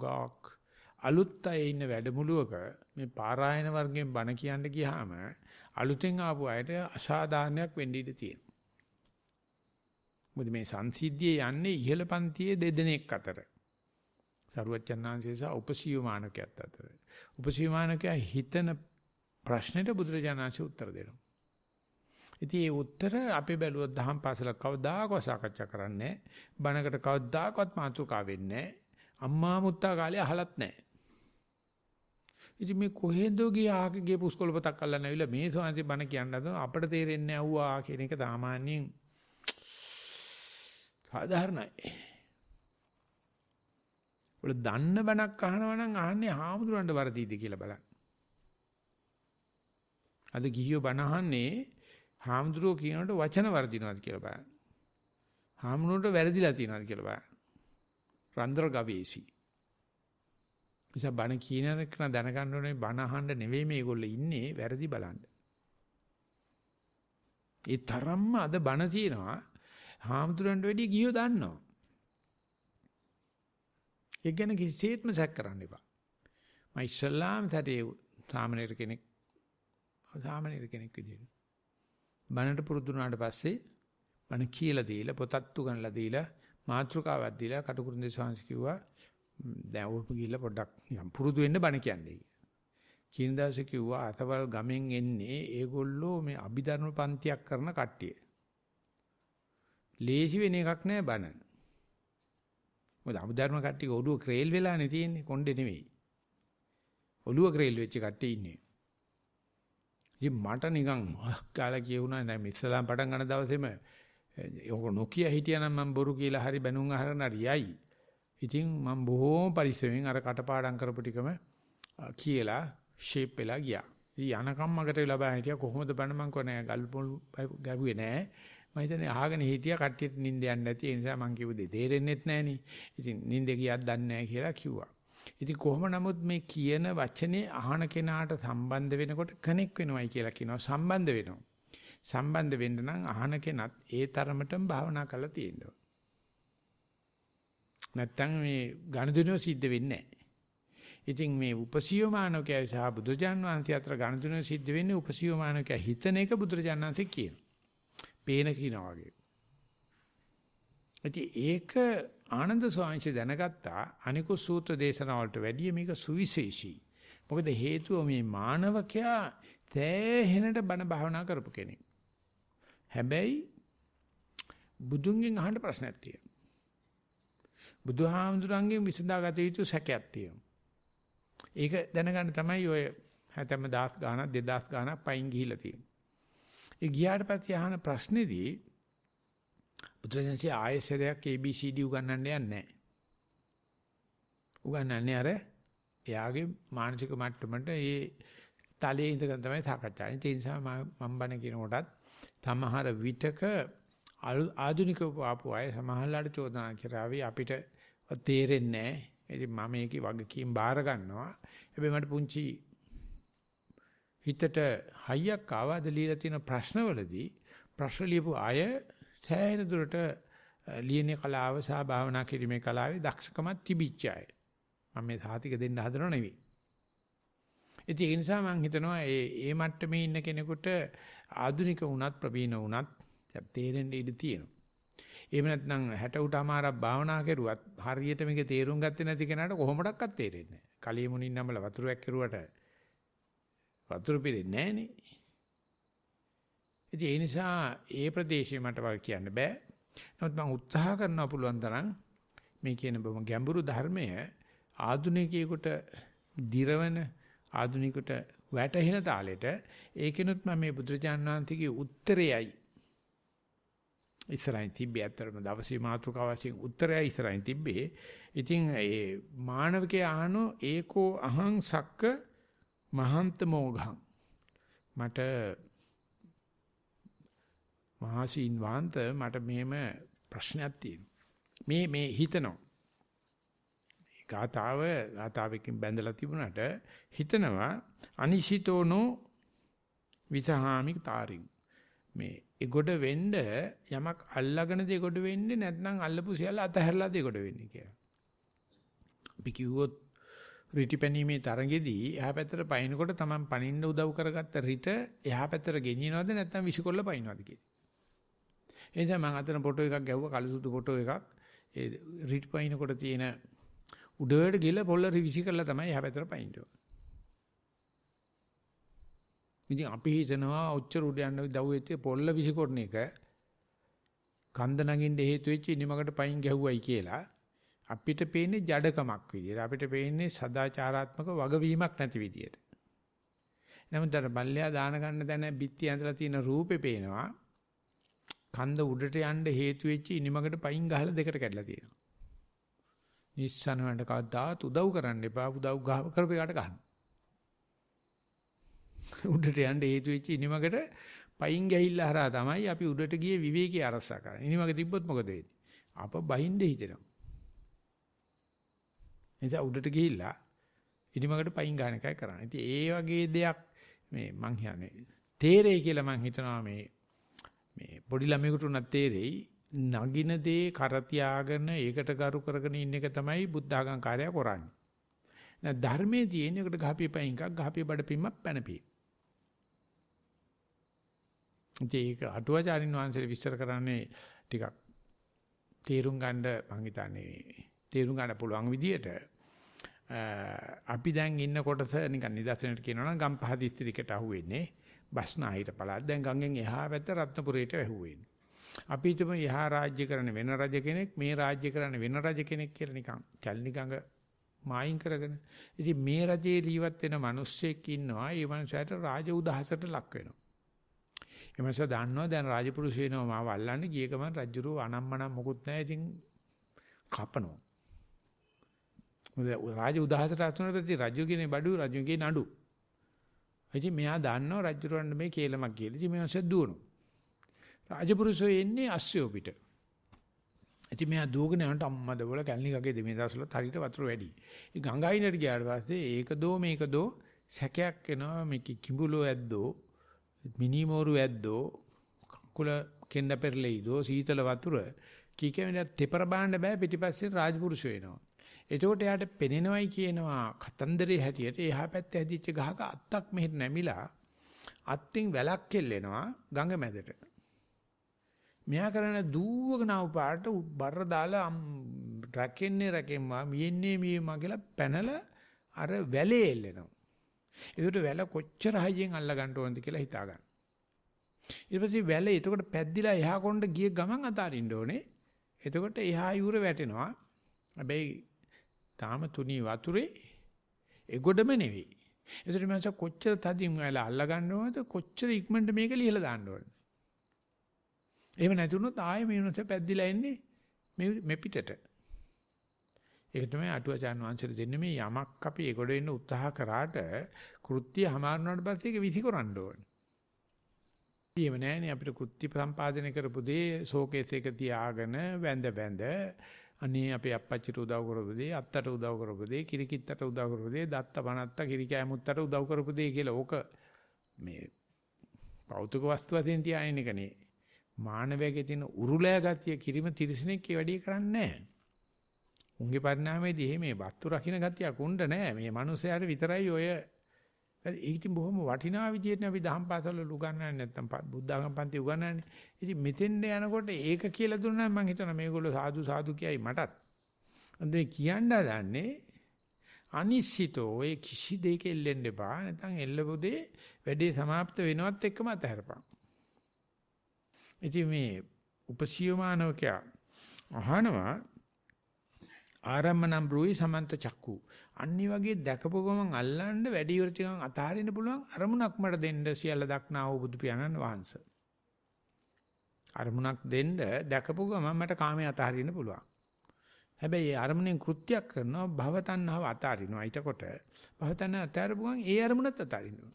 Speaker 1: ගාක් අලුත් අය ඉන්න වැඩමුළුවක මේ පාරායන වර්ගයෙන් බණ කියන්න ගියාම අලුතෙන් ආපු අයට අසාධාරණයක් වෙන්න ඉඩ තියෙනවා. මොකද මේ සංසිද්ධිය යන්නේ ඉහළ පන්තියේ දෙදෙනෙක් අතර. සරුවච්චන්හන්සේ සහ උපසීවමානකයත් අතර. උපසීවමානකයා හිතන ප්‍රශ්නෙට බුදුරජාණන්සේ උත්තර දෙනවා. ඉතින් ඒ උත්තර අපි බැලුවොත් දහම් පාසලක් කවදාකවත් සාකච්ඡා කරන්නේ බණකට කවදාකවත් මාතෘකාව වෙන්නේ අම්මා මුත්තා කාලේ අහලත් නැහැ. ඉතින් මේ කොහෙද ගිය ආගේ පුස්කොළ පොතක් අල්ලන්න ඇවිල්ලා මේ සෝන්ති බණ කියන්න හදන අපිට තේරෙන්නේ ඇහුවා කියන එක සාමාන්‍යයෙන් සාධාරණයි. ඔල දන්න බණක් අහනවා නම් අහන්නේ හාමුදුරන්ට වරදීද කියලා බලන්න. අද ගිහියෝ බණ අහන්නේ හාමුදුරුවෝ කියනකොට වචන වර්ධිනවද කියලා බලන්න. හාමුදුරුවන්ට වැරදිලා තියෙනවද කියලා බලන්න. රන්ද්‍ර ගවේෂි. නිසා බණ කියන කෙනා දැනගන්න ඕනේ බණ අහන්න නෙවෙයි මේගොල්ලෝ ඉන්නේ වැරදි බලන්න. ඒ තරම්ම අද බණ තියනවා හාමුදුරන්ට වැඩිය ගියෝ දන්නවා. ඒක ගැන කිසිසේත්ම සැක කරන්න එපා. මම ඉස්ලාම් සැටේ සාමනීර කෙනෙක් සාමනීර කෙනෙක් විදියට බණට පුරුදු වුණාට පස්සේ බණ කියලා දීලා පොතත් උගන්ලා දීලා මාත්‍රිකාවක් දීලා කටුකුරුන් දෙසාංශ කිව්වා දැන් ඔහොම ගිහිල්ලා පොඩ්ඩක් නිකන් පුරුදු වෙන්න බණ කියන්නේ කියන දවසේ කිව්වා අතවල් ගමෙන් එන්නේ ඒගොල්ලෝ මේ අභිධර්ම පන්තියක් කරන කට්ටිය. ලේසි වෙන එකක් නෑ බණ. මොකද අභිධර්ම කට්ටිය ඔළුව ක්‍රේල් වෙලානේ තියෙන්නේ කොණ්ඩේ නෙවෙයි. ඔළුව ක්‍රේල් වෙච්ච කට්ටිය ඉන්නේ. ඉතින් මට නිකන් කාලා කියුණා නෑ මෙස්සලාම් පටන් ගන්න දවසේම ඕක නොකිය හිටියනම් මම බොරු කියලා හරි බැනුම් අහරන හරියයි. ඉතින් මම බොහෝම පරිස්සමෙන් අර කටපාඩම් කරපු ටිකම කියලා ෂේප් වෙලා ගියා. ඉතින් යනකම් මකට ලබා හිටියා කොහොමද බණ මං කෝ නෑ ගල්පොල් ගැහුවේ නෑ. මම හිතන්නේ අහගෙන හිටියා කට්ටියට නිින්ද යන්නේ නැති ඒ නිසා මං කිව්ව දේ තේරෙන්නෙත් නෑනේ. ඉතින් නිින්ද ගියක් දන්නේ නෑ කියලා කිව්වා. ඉතින් කොහොම නමුත් මේ කියන වචනේ අහන කෙනාට සම්බන්ධ වෙනකොට කනෙක් වෙනවයි කියලා කියනවා සම්බන්ධ වෙනවා. සම්බන්ධ වෙන්න නම් අහන කෙනත් ඒ තරමටම භාවනා කරලා තියෙන්න ඕන. නැත්තම් මේ ඝනදිනෝ සිද්ධ වෙන්නේ නැහැ. ඉතින් මේ උපසීවමානකයයි සහ බුදුජාන් වහන්සේ අතර ඝනදිනෝ සිද්ධ වෙන්නේ උපසීවමානකය හිතන එක බුදුරජාන් වහන්සේ කියන. පේන කිනා වගේ. ඉතින් ඒක ආනන්ද ස්වාමීන් දැනගත්තා අනිකු සූත්‍ර දේශනාවලට වැඩිය මේක සුවිශේෂී. මොකද හේතුව මේ මානවකයා තෑහෙනට බණ භාවනා කරපු කෙනෙක්. හැබැයි බුදුන්ගෙන් අහන්න ප්‍රශ්නයක් තියෙනවා. බුදුහාමුදුරන්ගෙන් විසඳාගත යුතු සැකයක් තියෙනවා. ඒක දැනගන්න තමයි ඔය හැතැම්ම 1000 ගාණක් 2000 ගාණක් පයින් ගිහිලා තියෙන්නේ. ඒ ගියාට පස්සේ අහන ප්‍රශ්නේදී බුදුරජාණන්සේ ආයසරයක් ABCD උගන්වන්න යන්නේ නැහැ. උගන්වන්නේ අර එයාගේ මානසික මට්ටමට ඒ තලයේ ඉඳගෙන තමයි සාකච්ඡා. ඒ නිසා මම බණ කියන කොටත් තමහර විටක ආධුනික වපු අය සමහරලාට චෝදනා කරાવી අපිට තේරෙන්නේ නැහැ. ඉතින් මම මේකේ වගකීම් බාර ගන්නවා. හැබැයි මට පුංචි හිතට හයියක් ආවාද ලියලා තියෙන ප්‍රශ්නවලදී ප්‍රශ්න ලියපු අය සෑහෙන දුරට ලියන කලාව සහ භාවනා කිරීමේ කලාවේ දක්ෂකමක් තිබිච්ච අය. මම මේ සාතික දෙන්න හදනව නෙවෙයි. ඉතින් ඒ නිසා මම හිතනවා ඒ ඒ මට්ටමේ ඉන්න කෙනෙකුට ආධුනික වුණත් ප්‍රවීණ වුණත් තේරෙන්න ඉඩ තියෙනවා. එහෙම නැත්නම් 60 උට අමාරක් භාවනා කරුවත් හරියට මේක තේරුම් ගත්තේ නැති කෙනාට කොහොමඩක්වත් තේරෙන්නේ නැහැ. කලිය මුණින් නම්ල වතුරක් කරුවට වතුර පිරෙන්නේ නැහනේ. ඒ නිසා ඒ ප්‍රදේශය මට වගේ කියන්න බෑ. නමුත් මම උත්සාහ කරනවා පුළුවන් තරම් මේ කියන බම ගැඹුරු ධර්මය ආධුනිකයෙකුට දිරවන ආධුනිකට වැටහෙන තාලෙට ඒකිනුත් මම මේ බුදුරජාන් වහන්සේගේ උත්තරයයි ඉස්සරහින් තිබ්බේ අතරම දවසේ මාතෘකාව වශයෙන් උත්තරයයි ඉස්සරහින් තිබ්බේ. ඉතින් ඒ මානවකේ ආනෝ ඒකෝ අහං සක්ක මහන්ත මෝඝං මට මහසීන් වහන්ත මට මෙහෙම ප්‍රශ්නයක් තියෙනවා. මේ මේ හිතනවා ගාතාව ගාතාවකින් බැඳලා තිබුණාට හිතනවා අනිසිතෝනෝ විසහාමික තාරින් මේ එගොඩ වෙන්න යමක් අල්ලාගෙන දේ කොට වෙන්නේ නැත්නම් අල්ලපු සියල්ල අතහැරලා දේ කොට වෙන්නේ කියලා. අපි කිව්වොත් රිටිපැනීමේ තරඟෙදී එහා පැත්තට පයින්නකොට Taman පනින්න උදව් කරගත්ත රිට එහා පැත්තට ගෙනියනවද නැත්නම් විසිකොල්ල පයින්නවද කියලා. එනිසා මම අතන ෆොටෝ එකක් ගැහුවා කළුසුදු ෆොටෝ එකක් ඒ රිට පයින්නකොට තියෙන උඩට ගිහලා පොල්ල රිවිසි කරලා තමයි එහා පැත්තට පයින්නවා. ඉතින් අපි හිතනවා ඔච්චර උඩ යන්න දවුවෙත්තේ පොල්ල විසිකරන එක කන්ද නගින්න හේතු වෙච්ච ඉනිමකට පයින් ගැහුවයි කියලා අපිට පේන්නේ ජඩකමක් විදියට අපිට පේන්නේ සදාචාරාත්මක වගවීමක් නැති විදියට. නමුත් අර බල්ලයා දාන ගන්න දැන බිත්ති ඇඳලා තියෙන රූපේ පේනවා. කන්ද උඩට යන්න හේතු වෙච්ච ඉනිමකට පයින් ගහලා දෙකට කැඩලා තියෙනවා. නිස්සන වලට කවදාත් උදව් කරන්න එපා උදව් ගාව කරපේකට ගන්න. උඩට යන්න හේතු වෙච්ච ඉනිමකට පයින් ගහිල්ලා හරහා තමයි අපි උඩට ගියේ විවේකී අරසා කරන්නේ. ඉනිමක තිබ්බොත් මොකද වෙන්නේ? අප බහින්ද හිතෙනවා. එනිසා උඩට ගිහිල්ලා ඉනිමකට පයින් ගන්න එකයි කරන්නේ. ඉතින් ඒ වගේ දෙයක් මේ මං කියන්නේ තේරෙයි කියලා මං හිතනවා මේ මේ පොඩි ළමයෙකුට උනත් තේරෙයි නගින දේ කරතියාගෙන ඒකට ගරු කරගෙන ඉන්න එක තමයි බුද්ධඝං කාර්යය කරන්නේ. නැත් ධර්මයේ තියෙන එකට ගහපිය පයින් එකක් ගහපිය බඩ පිම්මක් පැනපිය. ඒක අටුවාචාරින් වහන්සේ විස්තර කරන්නේ ටිකක් තේරුම් ගන්න මං හිතන්නේ තේරුම් ගන්න පුළුවන් විදියට අපි දැන් ඉන්න කොටස නිකන් නිදර්ශනයට කියනවා නම් ගම්පහ දිස්ත්‍රික්කයට අහුවෙන්නේ බස්නාහිර පළාත දැන් ගංගෙන් එහා පැත්ත රත්නපුරයට ඇහුවෙන්නේ අපි හිතමු යහා රාජ්‍ය කරන වෙන රජ කෙනෙක් මේ රාජ්‍ය කරන වෙන රජ කෙනෙක් කියලා නිකන් කැලණිගඟ මායින් කරගෙන ඉතින් මේ රජේ ජීවත් වෙන මිනිස්සෙක් ඉන්නවා ඒ මනුස්සයාට රාජ උදහසට ලක් වෙනවා ඒ මනුස්සයා දන්නවා දැන් රාජපුරුෂ වෙනවා මාව අල්ලන්න ගිය ගමන් රජුරුව අනම්මනම් මොකුත් නැහැ ඉතින් කපනවා මොකද රාජ උදහසට අසුන ප්‍රති රජුගේ බඩු රජුගේ නඩු ඉතින් මෙයා දන්නවා රජුරවන්න මේ කේලමක් කියලා ඉතින් මේ මනුස්සයා දුවනවා රාජපුරුෂෝ එන්නේ අස්සයෝ පිට. ඉතින් මෙයා දුවගෙන යනට අම්මා දවල කැලණිකගේ දෙමේ දවසලත් හරියට වතුර වැඩි. ඒ ගංගායිනට ගියාට පස්සේ ඒක දෝ මේක දෝ සැකයක් එනවා මේ කිඹුලෝ ඇද්දෝ මිනිමෝරු ඇද්දෝ කුල කෙන්න පෙරලෙයි දෝ සීතල වතුර කීකෙන්නේ තෙපර බාන්න බෑ පිටිපස්සේ රාජපුරුෂෝ එනවා. එතකොට එයාට පෙනෙනවයි කියනවා කතන්දරේ හැටියට එහා පැත්තේ ඇදිච්ච ගහක අත්තක් මෙහෙට නැමිලා අත්ෙන් වැලක් කෙල්ලෙනවා ගඟ මැදට. මෙයා කරන දූවගෙන ආව පාට බර දාලා රැකෙන්නේ රැකෙම්මා මියෙන්නේ මියෙම්මා කියලා පැනලා අර වැලේ එල්ලෙනවා. ඒකට වැල කොච්චර හයියෙන් අල්ල ගන්න ඕනද කියලා හිතා ගන්න. ඊට පස්සේ වැල එතකොට පැද්දිලා එහා කොණ්ඩ ගිය ගමන් අතාරින්න ඕනේ. එතකොට එහා යූර වැටෙනවා. හැබැයි තාම තුනී වතුරේ එගොඩම නෙවෙයි. ඒතර මනස කොච්චර තදින් වැල අල්ල ගන්න ඕනද කොච්චර ඉක්මනට මේක ලිහලා දාන්න ඕනද? එහෙම නැති වුණොත් ආයෙ මේනස පැද්දිලා එන්නේ මේ මේ පිටට. ඒක තමයි අටුවාචාන් වංශයට දෙන්නේ මේ යමක් අපි ඒකට වෙන්න උත්සාහ කරාට කෘත්‍ය හමාරුණාට පස්සේ ඒක විසිකරන්න ඕනේ. ඊම නැහැනේ අපිට කෘත්‍ය සම්පාදනය කරපු දේ ෂෝකේස් එක තියාගෙන වැඳ වැඳ අනේ අපේ අප්පච්චිට උදව් කරපු දේ අත්තට උදව් කරපු දේ කිරිකිත්තට උදව් කරපු දේ දත්ත බණත්ත කිරිකෑමුත්තට උදව් කරපු දේ කියලා ඕක මේ භෞතික වස්තු වශයෙන් තියාගෙන එකනේ මානවයාගේ තියෙන උරුලෑ ගතිය කිරිම තිරසනෙක් ඒ වැඩේ කරන්නේ නැහැ. උන්ගේ පරිණාමයේදී එහෙම මේ වස්තු රකින්න ගතිය කුණ්ඩ නැහැ. මේ මිනිස්යාට විතරයි ඔය ඒකින් බොහොම වටිනා විදියට අපි දහම් පාසල් වල උගන්වන්නේ නැත්නම් බුද්ධඝම පන්ති උගන්වන්නේ. ඉතින් මෙතෙන්ට යනකොට ඒක කියලා දුන්නා මම හිතනවා මේගොල්ලෝ සාදු සාදු කියයි මටත්. අන්දේ කියන්න දන්නේ අනිශ්චිතෝ ඒ කිසි දෙයක එල්ලෙන්න එපා. නැත්නම් එල්ලපොදේ වැඩේ સમાપ્ત වෙනවත් එක්කම අතහැරපන්. ඉතින් මේ උපසීවමානවකයා අහනවා ආරම්මනම් බ්‍රුයි සමන්ත චක්කු. අන්නේ වගේ දැකපු ගමන් අල්ලන්න වැඩි වෘතිකම් අතාරින්න පුළුවන් අරමුණක් මට දෙන්න සියල්ල දක්නා වූ බුදු පියාණන් වහන්සේ. අරමුණක් දෙන්න දැකපු ගමන් මට කාමයේ අතාරින්න පුළුවන්. හැබැයි ඒ අරමුණෙන් කෘත්‍යයක් කරනවා භවතණ්හාව අතාරිනවා. ඊටකොට භවතණ්හ අතාරපු ගමන් ඒ අරමුණත් අතාරිනවා.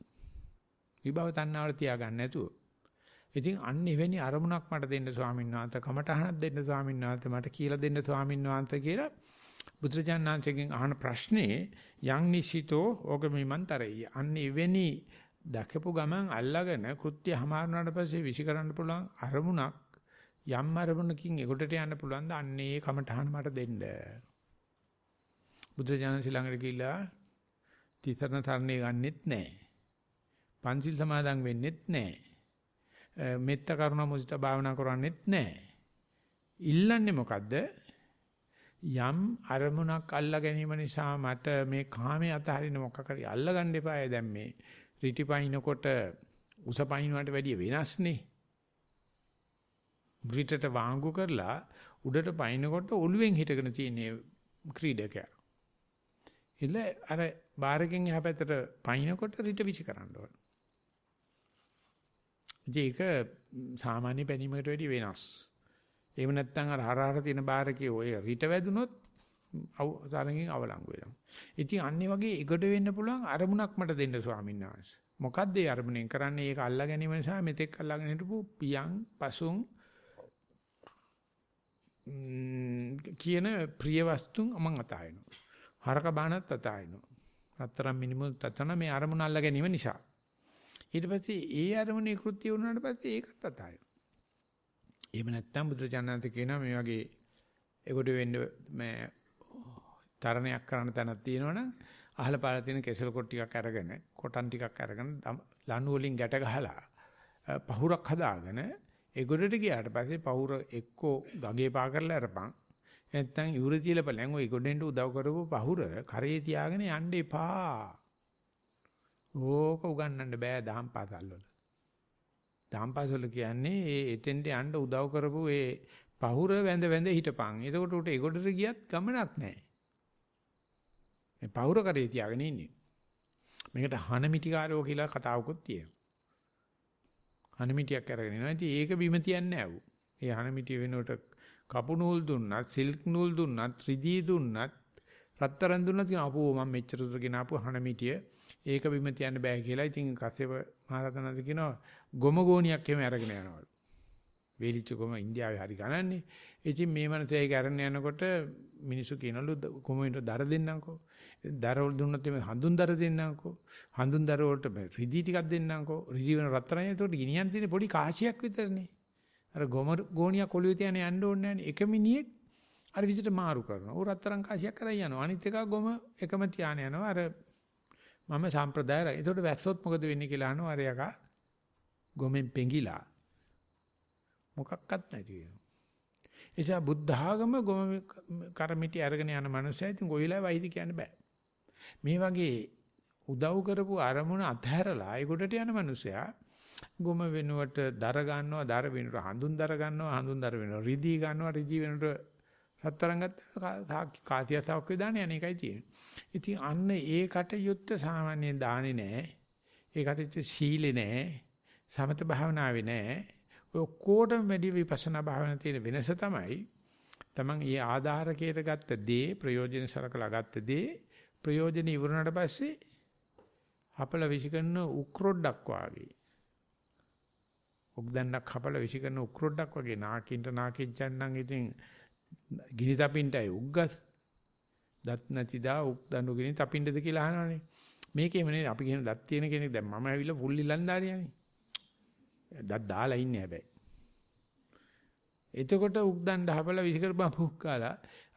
Speaker 1: විභවතණ්හාවට තියාගන්න නැතුව ඉතින් අන්න එවැනි අරමුණක් මට දෙන්න ස්වාමීන් වහන්සේ කමටහනක් දෙන්න ස්වාමීන් වහන්සේ මට කියලා දෙන්න ස්වාමීන් වහන්සේ කියලා බුදුරජාණන්සේගෙන් අහන ප්‍රශ්නේ යං නිසිතෝ ඕගමිමන්තරය අන්න එවැනි දකපු ගමන් අල්ලාගෙන කෘත්‍ය හමාරුණාට පස්සේ විසි කරන්න පුළුවන් අරමුණක් යම් අරමුණකින් එකොටට යන්න පුළුවන් ද අන්නේ කමටහන මට දෙන්න බුදුරජාණන් ශ්‍රීලංකර ගිහිලා තිසරණ තරණේ ගන්නෙත් නැහැ පන්සිල් සමාදන් වෙන්නෙත් නැහැ මෙත්ත කරුණා මුදිතා භාවනා කරන්නේත් නැහැ. ඉල්ලන්නේ මොකද්ද? යම් අරමුණක් අල්ලා ගැනීම නිසා මට මේ කාමයේ අතහරින මොකක් හරි අල්ලා ගන්න එපායි දැන් මේ රිටිපයින්කොට උසපයින්වට වැඩිය වෙනස්නේ. බ්‍රිටට වාංගු කරලා උඩට පයින්නකොට ඔළුවෙන් හිටගෙන තියෙන ක්‍රීඩකයා. එල අර බාරකින් එහා පැත්තට පයින්නකොට රිට විසි කරන්න ඕන. ඒක සාමාන්‍ය පැනීමකට වැඩිය වෙනස්. එහෙම නැත්නම් අර හරහර තියෙන බාරකේ ඔය රිට වැදුනොත් තරංගෙන් අවලංගු වෙනවා. ඉතින් අන්නේ වගේ එකට වෙන්න පුළුවන් අරමුණක් මට දෙන්න ස්වාමීන් වහන්සේ. මොකද්ද ඒ අරමුණෙන් කරන්නේ? ඒක අල්ලා ගැනීම නිසා මෙතෙක් අල්ලාගෙන හිටපු පියන් පසුන් කියන ප්‍රිය වස්තුන් මම අතාරිනවා. හරක බානත් අතාරිනවා. අතරම් මිනිමුත් අතන මේ අරමුණ අල්ලා ගැනීම නිසා. ඊට පස්සේ ඒ අරමුණේ කෘත්‍ය වුණාට පස්සේ ඒකත් අතහරිනවා. එහෙම නැත්නම් බුදුරජාණන්ත කියනවා මේ වගේ ඒකට වෙන්න මේ තරණයක් කරන්න තැනක් තියෙනවනම් අහල පාලා තියෙන කෙසල් කොට ටිකක් අරගෙන කොටන් ටිකක් අරගෙන ලණු වලින් ගැට ගහලා පහුරක් හදාගෙන ඒ ගොඩට ගියාට පස්සේ පහුර එක්කෝ ගඟේ පා කරලා අරපන් නැත්නම් යුරතියල බලන් ওই ගොඩෙන්ට උදව් කරපු පහුර කරේ තියාගෙන යන්න එපා. ඕක උගන්වන්න බෑ දහම් පාසල් වල. දහම් පාසල් කියන්නේ ඒ එතෙන්ට යන්න උදව් කරපු ඒ පහුර වැඳ වැඳ හිටපන්. එතකොට උට ඒගොඩට ගියත් ගමනක් නැහැ. මේ පහුර කරේ තියාගෙන ඉන්නේ. මේකට හනමිටිකාරයෝ කියලා කතාවකුත් තියෙනවා. හනමිටියක් අරගෙන එනවා. ඉතින් ඒක බිම තියන්නේ නැවු. ඒ හනමිටිය වෙනුවට කපු නූල් දුන්නත්, සිල්ක් නූල් දුන්නත්, ත්‍රිදී දුන්නත් රත්තරන් දුන්නත් කියන අපෝ මම මෙච්චර දුර ගෙනාපු හනමිටිය ඒක බිම තියන්න බෑ කියලා. ඉතින් කස්සප මහරතනන්ද කියනවා ගොම ගෝණියක් එහෙම අරගෙන යනවලු. වේලිච්ච ගොම ඉන්දියාවේ හරි ගණන්නේ. ඉතින් මේ මනසේ ඒක අරගෙන යනකොට මිනිස්සු කියනලු කොමෙන්ට දර දෙන්නම්කෝ. දර වල දුන්නොත් එමේ හඳුන් දර දෙන්නම්කෝ. හඳුන් දර වලට රිදී ටිකක් දෙන්නම්කෝ. රිදී වෙන රත්තරන් එතකොට ගිනියන් තියෙන පොඩි කාසියක් විතරනේ. අර ගොම ගෝණියක් ඔළුවේ තියාගෙන යන්න ඕනේ නැහැ. එක මිනිහෙක් අර විදිහට මාරු කරනවා. ඌ රත්තරන් කාසියක් කරන් යනවා. අනිත් එක ගොම එකම තියාන යනවා. අර මම සම්ප්‍රදායයි. ඒතකොට වැස්සොත් මොකද වෙන්නේ කියලා අහනවා. අර යකා ගොමෙන් පෙඟිලා මොකක්වත් නැති වෙනවා. එනිසා බුද්ධ ආගම ගොම කර්මිටි අරගෙන යන මනුස්සයා ඉතින් ගොවිලා වෛද කියන්න බෑ. මේ වගේ උදව් කරපු අරමුණ අතහැරලා ඒකට යන මනුස්සයා ගොම වෙනුවට දර ගන්නවා දර වෙනුවට හඳුන් දර ගන්නවා හඳුන් දර වෙනුවට රිදී ගන්නවා රිදී වෙනුවට රත්තරන්ගත් සාක්ෂි කාසියතාවක් වේදානේ අනේකයි තියෙන්නේ. ඉතින් අන්න ඒකට යුත්ත සාමාන්‍ය දාන්නේ නෑ. ඒකට යුත්ත සීලේ නෑ. සමත භාවනාවේ නෑ. ඔය ඔක්කොටම වැඩි විපස්සනා භාවනාවේ තියෙන වෙනස තමයි තමන් ඊ ආධාරකයට ගත්ත දේ ප්‍රයෝජන සරකලා ගත්ත දේ ප්‍රයෝජන ඉවරනට පස්සේ අපල විසිකන උක්‍රොඩ්ඩක් වාගේ ඔබ දන්නක් අපල විසිකන උක්‍රොඩ්ඩක් වගේ නාකින්ට නාකිච්චන් නම් ඉතින් ගිනි තපින්ටයි උග්ගස් දත් නැති දා උක්දඬු ගිනි තපින්ටද කියලා අහනවනේ මේකේම නේ අපි කියන දත් තියෙන කෙනෙක් දැන් මම ඇවිල්ලා ෆුල් ඉලන්දාරියානේ දත් දාලා ඉන්නේ හැබැයි එතකොට උක්දඬ හපලා විසිකර බම්පුක් කාලා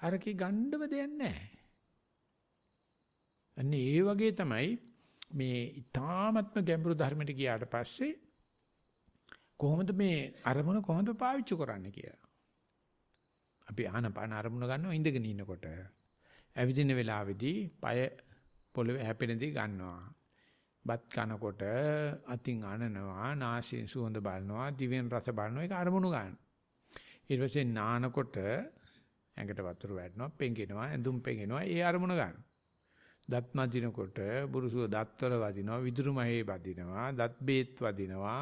Speaker 1: අරකේ ගණ්ඩව දෙයක් නැහැ අන්නේ ඒ වගේ තමයි මේ ඊ타ත්ම ගැඹුරු ධර්මයට ගියාට පස්සේ කොහොමද මේ අරමුණ කොහොමද පාවිච්චි කරන්නේ කියලා අපි ආනපාන අරමුණ ගන්නවා ඉඳගෙන ඉන්නකොට. ඇවිදින වෙලාවේදී পায় පොළවේ හැපෙන දේ ගන්නවා. බත් කනකොට අතින් අනනවා, නාසයෙන් සුවඳ බලනවා, දිවෙන් රස බලනවා ඒක අරමුණු ගන්න. ඊට පස්සේ නානකොට ඇඟට වතුර වැටෙනවා, පෙඟෙනවා, ඇඳුම් පෙඟෙනවා, ඒ අරමුණ ගන්න. දත් මදිනකොට බුරුසුව දත්වල වදිනවා, විදුරු මහේ වදිනවා, දත් බේත් වදිනවා,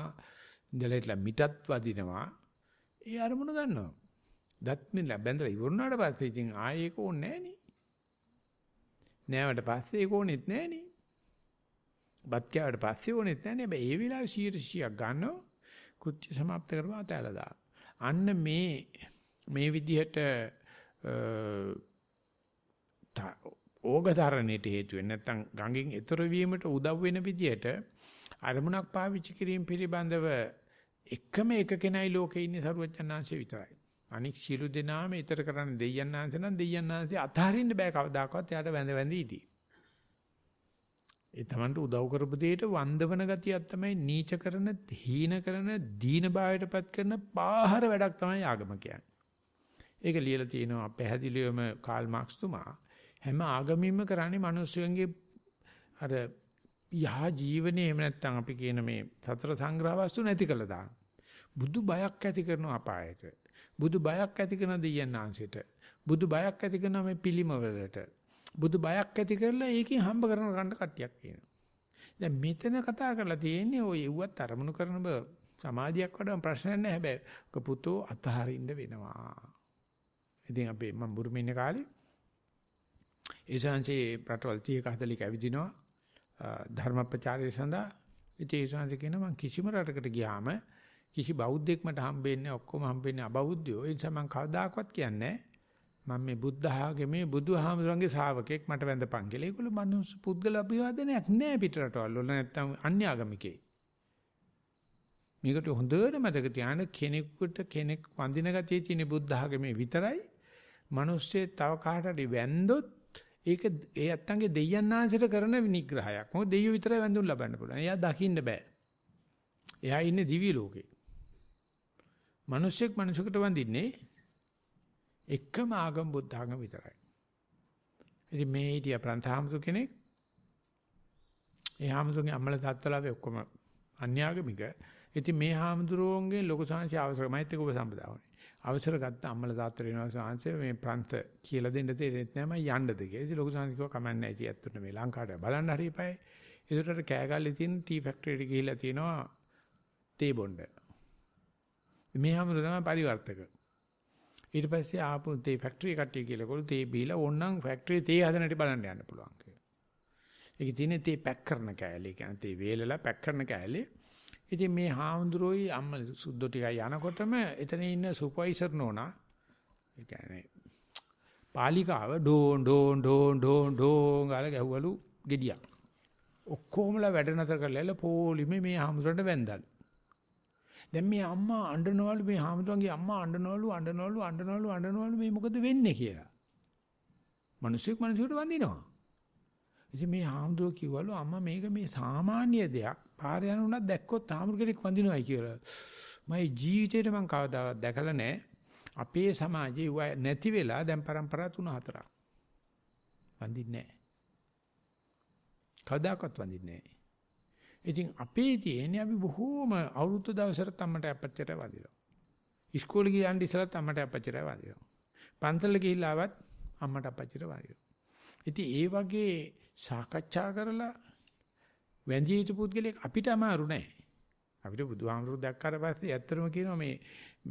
Speaker 1: ඉඳලා මිටත් වදිනවා. ඒ අරමුණ ගන්නවා. දත් මෙල බැඳලා ඉවරුණාට පස්සේ ඉතින් ආයේ ඒක ඕනේ නෑනේ. නෑවට පස්සේ ඒක ඕනෙත් නෑනේ. බත් කෑවට පස්සේ ඕනෙත් නෑනේ. හැබැයි ඒ වෙලාවේ 100ක් ගන්නව කෘත්‍ය સમાપ્ત කරවා තැලා දාන. අන්න මේ මේ විදිහට ඕගතරණයට හේතු වෙන්නේ නැත්නම් ගඟෙන් එතර වීමට උදව් වෙන විදියට අරමුණක් පාවිච්චි කිරීම පිළිබඳව එකම එක කෙනයි ලෝකේ ඉන්නේ සරුවචනාංශය විතරයි. අනික් සියලු දෙනාම ඊතර කරන්න දෙයයන් ආන්සේ නම් දෙයයන් ආන්සේ අතහරින්න බෑ කවදාකවත් එයාට වැඳ වැඳ ඉදී. ඒ Tamanට උදව් කරපු දෙයට වන්දවන ගතියක් තමයි නීච කරන, හීන කරන, දීනභාවයටපත් කරන පාහර වැඩක් තමයි ආගම කියන්නේ. ඒක ලියලා තියෙනවා පැහැදිලිවම කාල් මාක්ස් තුමා හැම ආගමින්ම කරන්නේ මිනිස්සුන්ගේ අර යහ ජීවනයේ එහෙම නැත්නම් අපි කියන මේ සතර සංග්‍රහ වස්තු නැති කළා දාන. බුදු බයක් ඇති කරන අපායට බුදු බයක් ඇති කරන දෙයයන් ආංශයට. බුදු බයක් ඇති කරන මේ පිළිමවලට. බුදු බයක් ඇති කරලා ඒකෙන් හම්බ කරන ගන්න කට්ටියක් කියනවා. දැන් මෙතන කතා කරලා තියෙන්නේ ඔය එව්වත් අරමුණු කරන බ සමාධියක් වඩා ප්‍රශ්න නැහැ හැබැයි ඔක පුතෝ අතහරින්න වෙනවා. ඉතින් අපි මම බුරුමේ ඉන්න කාලේ ඒ සංසේ රටවල් 30ක 40ක ඇවිදිනවා ධර්ම ප්‍රචාරය සඳහා. ඉතින් ඒ සංසේ කියන මම කිසිම රටකට ගියාම කිසි බෞද්ධෙක් මට හම්බෙන්නේ ඔක්කොම හම්බෙන්නේ අබෞද්ධයෝ. ඒ නිසා මම කවදාකවත් කියන්නේ මම මේ බුද්ධ ආගමේ බුදුහාමුදුරන්ගේ ශ්‍රාවකෙක් මට වැඳපන් කියලා. ඒගොල්ලෝ මනුස්ස පුද්ගල අභිවාදනයක් නෑ පිටරටවල් වල නැත්තම් අන්‍ය ආගමිකේ. මේකට හොඳට මතක තියාගන්න කෙනෙකුට කෙනෙක් වඳින ගතිය තියෙන බුද්ධ ආගමේ විතරයි. මිනිස්සේ තව කාට හරි වැඳොත් ඒක ඒ ඇත්තන්ගේ දෙයයන් ආශ්‍රිත කරන විනිග්‍රහයක්. මොකද දෙයියෝ විතරයි වැඳුම් ලබන්න පුළුවන්. එයා දකින්න බෑ. එයා ඉන්නේ දිවි ලෝකේ. මිනිස්සෙක් මිනිසෙකුට වඳින්නේ එකම ආගම බුද්ධ ආගම විතරයි. ඉතින් මේ හිටිය ප්‍රන්තහාමුදු කෙනෙක් ඒ හාමුදුරන්ගේ අම්මල තාත්තලාගේ ඔක්කොම අන්‍යාගමික. ඉතින් මේ හාමුදුරුවන්ගේ ලොකු සංහසය අවසර මෛත්‍රික ඔබ සම්බදාවනේ. අවසර ගත්ත අම්මල තාත්තර වෙනවා සංහසය මේ ප්‍රන්ත කියලා දෙන්න තේරෙන්නේ නැහැ මම යන්නද කියලා. ඉතින් ලොකු සංහසය කිව්වා කමන්නේ නැහැ. ඉතින් ඇත්තට මේ ලංකාවට බලන්න හරි එපායි. ඒතරට කෑගල්ලේ තියෙන ටී ෆැක්ටරියට ගිහිල්ලා තියෙනවා තේ බොණ්ඩ. මේ හැමෝම තමයි පරිවර්තක. ඊට පස්සේ ආපු තේ ෆැක්ටරි කට්ටිය කියලා කොළු තේ බීලා ඕනනම් ෆැක්ටරි තේ හදන හැටි බලන්න යන්න පුළුවන් කියලා. ඒක තියෙන්නේ තේ පැක් කරන කෑලේ. කියන්නේ තේ වේලලා පැක් කරන කෑලේ. ඉතින් මේ හාමුදුරුවෝයි අම්ම සුද්ධෝ ටිකයි යනකොටම එතන ඉන්න සුපර්වයිසර් නෝනා ඒ කියන්නේ පාලිකාව ඩෝන් ඩෝන් ඩෝන් ඩෝන් ඩෝන් ගාලා ගැහුවලු gediyak. ඔක්කොමලා වැඩ නතර කරලා පොලිමේ මේ හාමුදුරන්ට වැඳලා දැන් මේ අම්මා අඬනවලු මේ හාමුදුරන්ගේ අම්මා අඬනවලු අඬනවලු අඬනවලු අඬනවලු මේ මොකද වෙන්නේ කියලා. මිනිස්සුක් මිනිසුන්ට වඳිනවා. ඉතින් මේ හාමුදුරුවෝ කිව්වලු අම්මා මේක මේ සාමාන්‍ය දෙයක්. පාර යන උනත් දැක්කොත් හාමුදුර කෙනෙක් වඳිනවයි කියලා. මගේ ජීවිතේට මම කවදාවත් දැකලා නැහැ. අපේ සමාජයේ නැති වෙලා දැන් પરම්පරා තුන හතරක්. වඳින්නේ නැහැ. කවදාකවත් වඳින්නේ නැහැ. ඉතින් අපේ තියෙන්නේ අපි බොහෝම අවුරුද්ද දවසට අම්මට අපච්චිට වදිනවා. ඉස්කෝලේ ගියන් ඉස්සරත් අම්මට අපච්චිට වදිනවා. පන්සල ගිහිල්ලාවත් අම්මට අපච්චිට වදිනවා. ඉතින් ඒ වගේ සාකච්ඡා කරලා වැඳිය යුතු පුද්ගලෙක් අපිට අමාරු නෑ. අපිට බුදුහාමුදුරුවෝ දැක්කාට පස්සේ ඇත්තම කියනවා මේ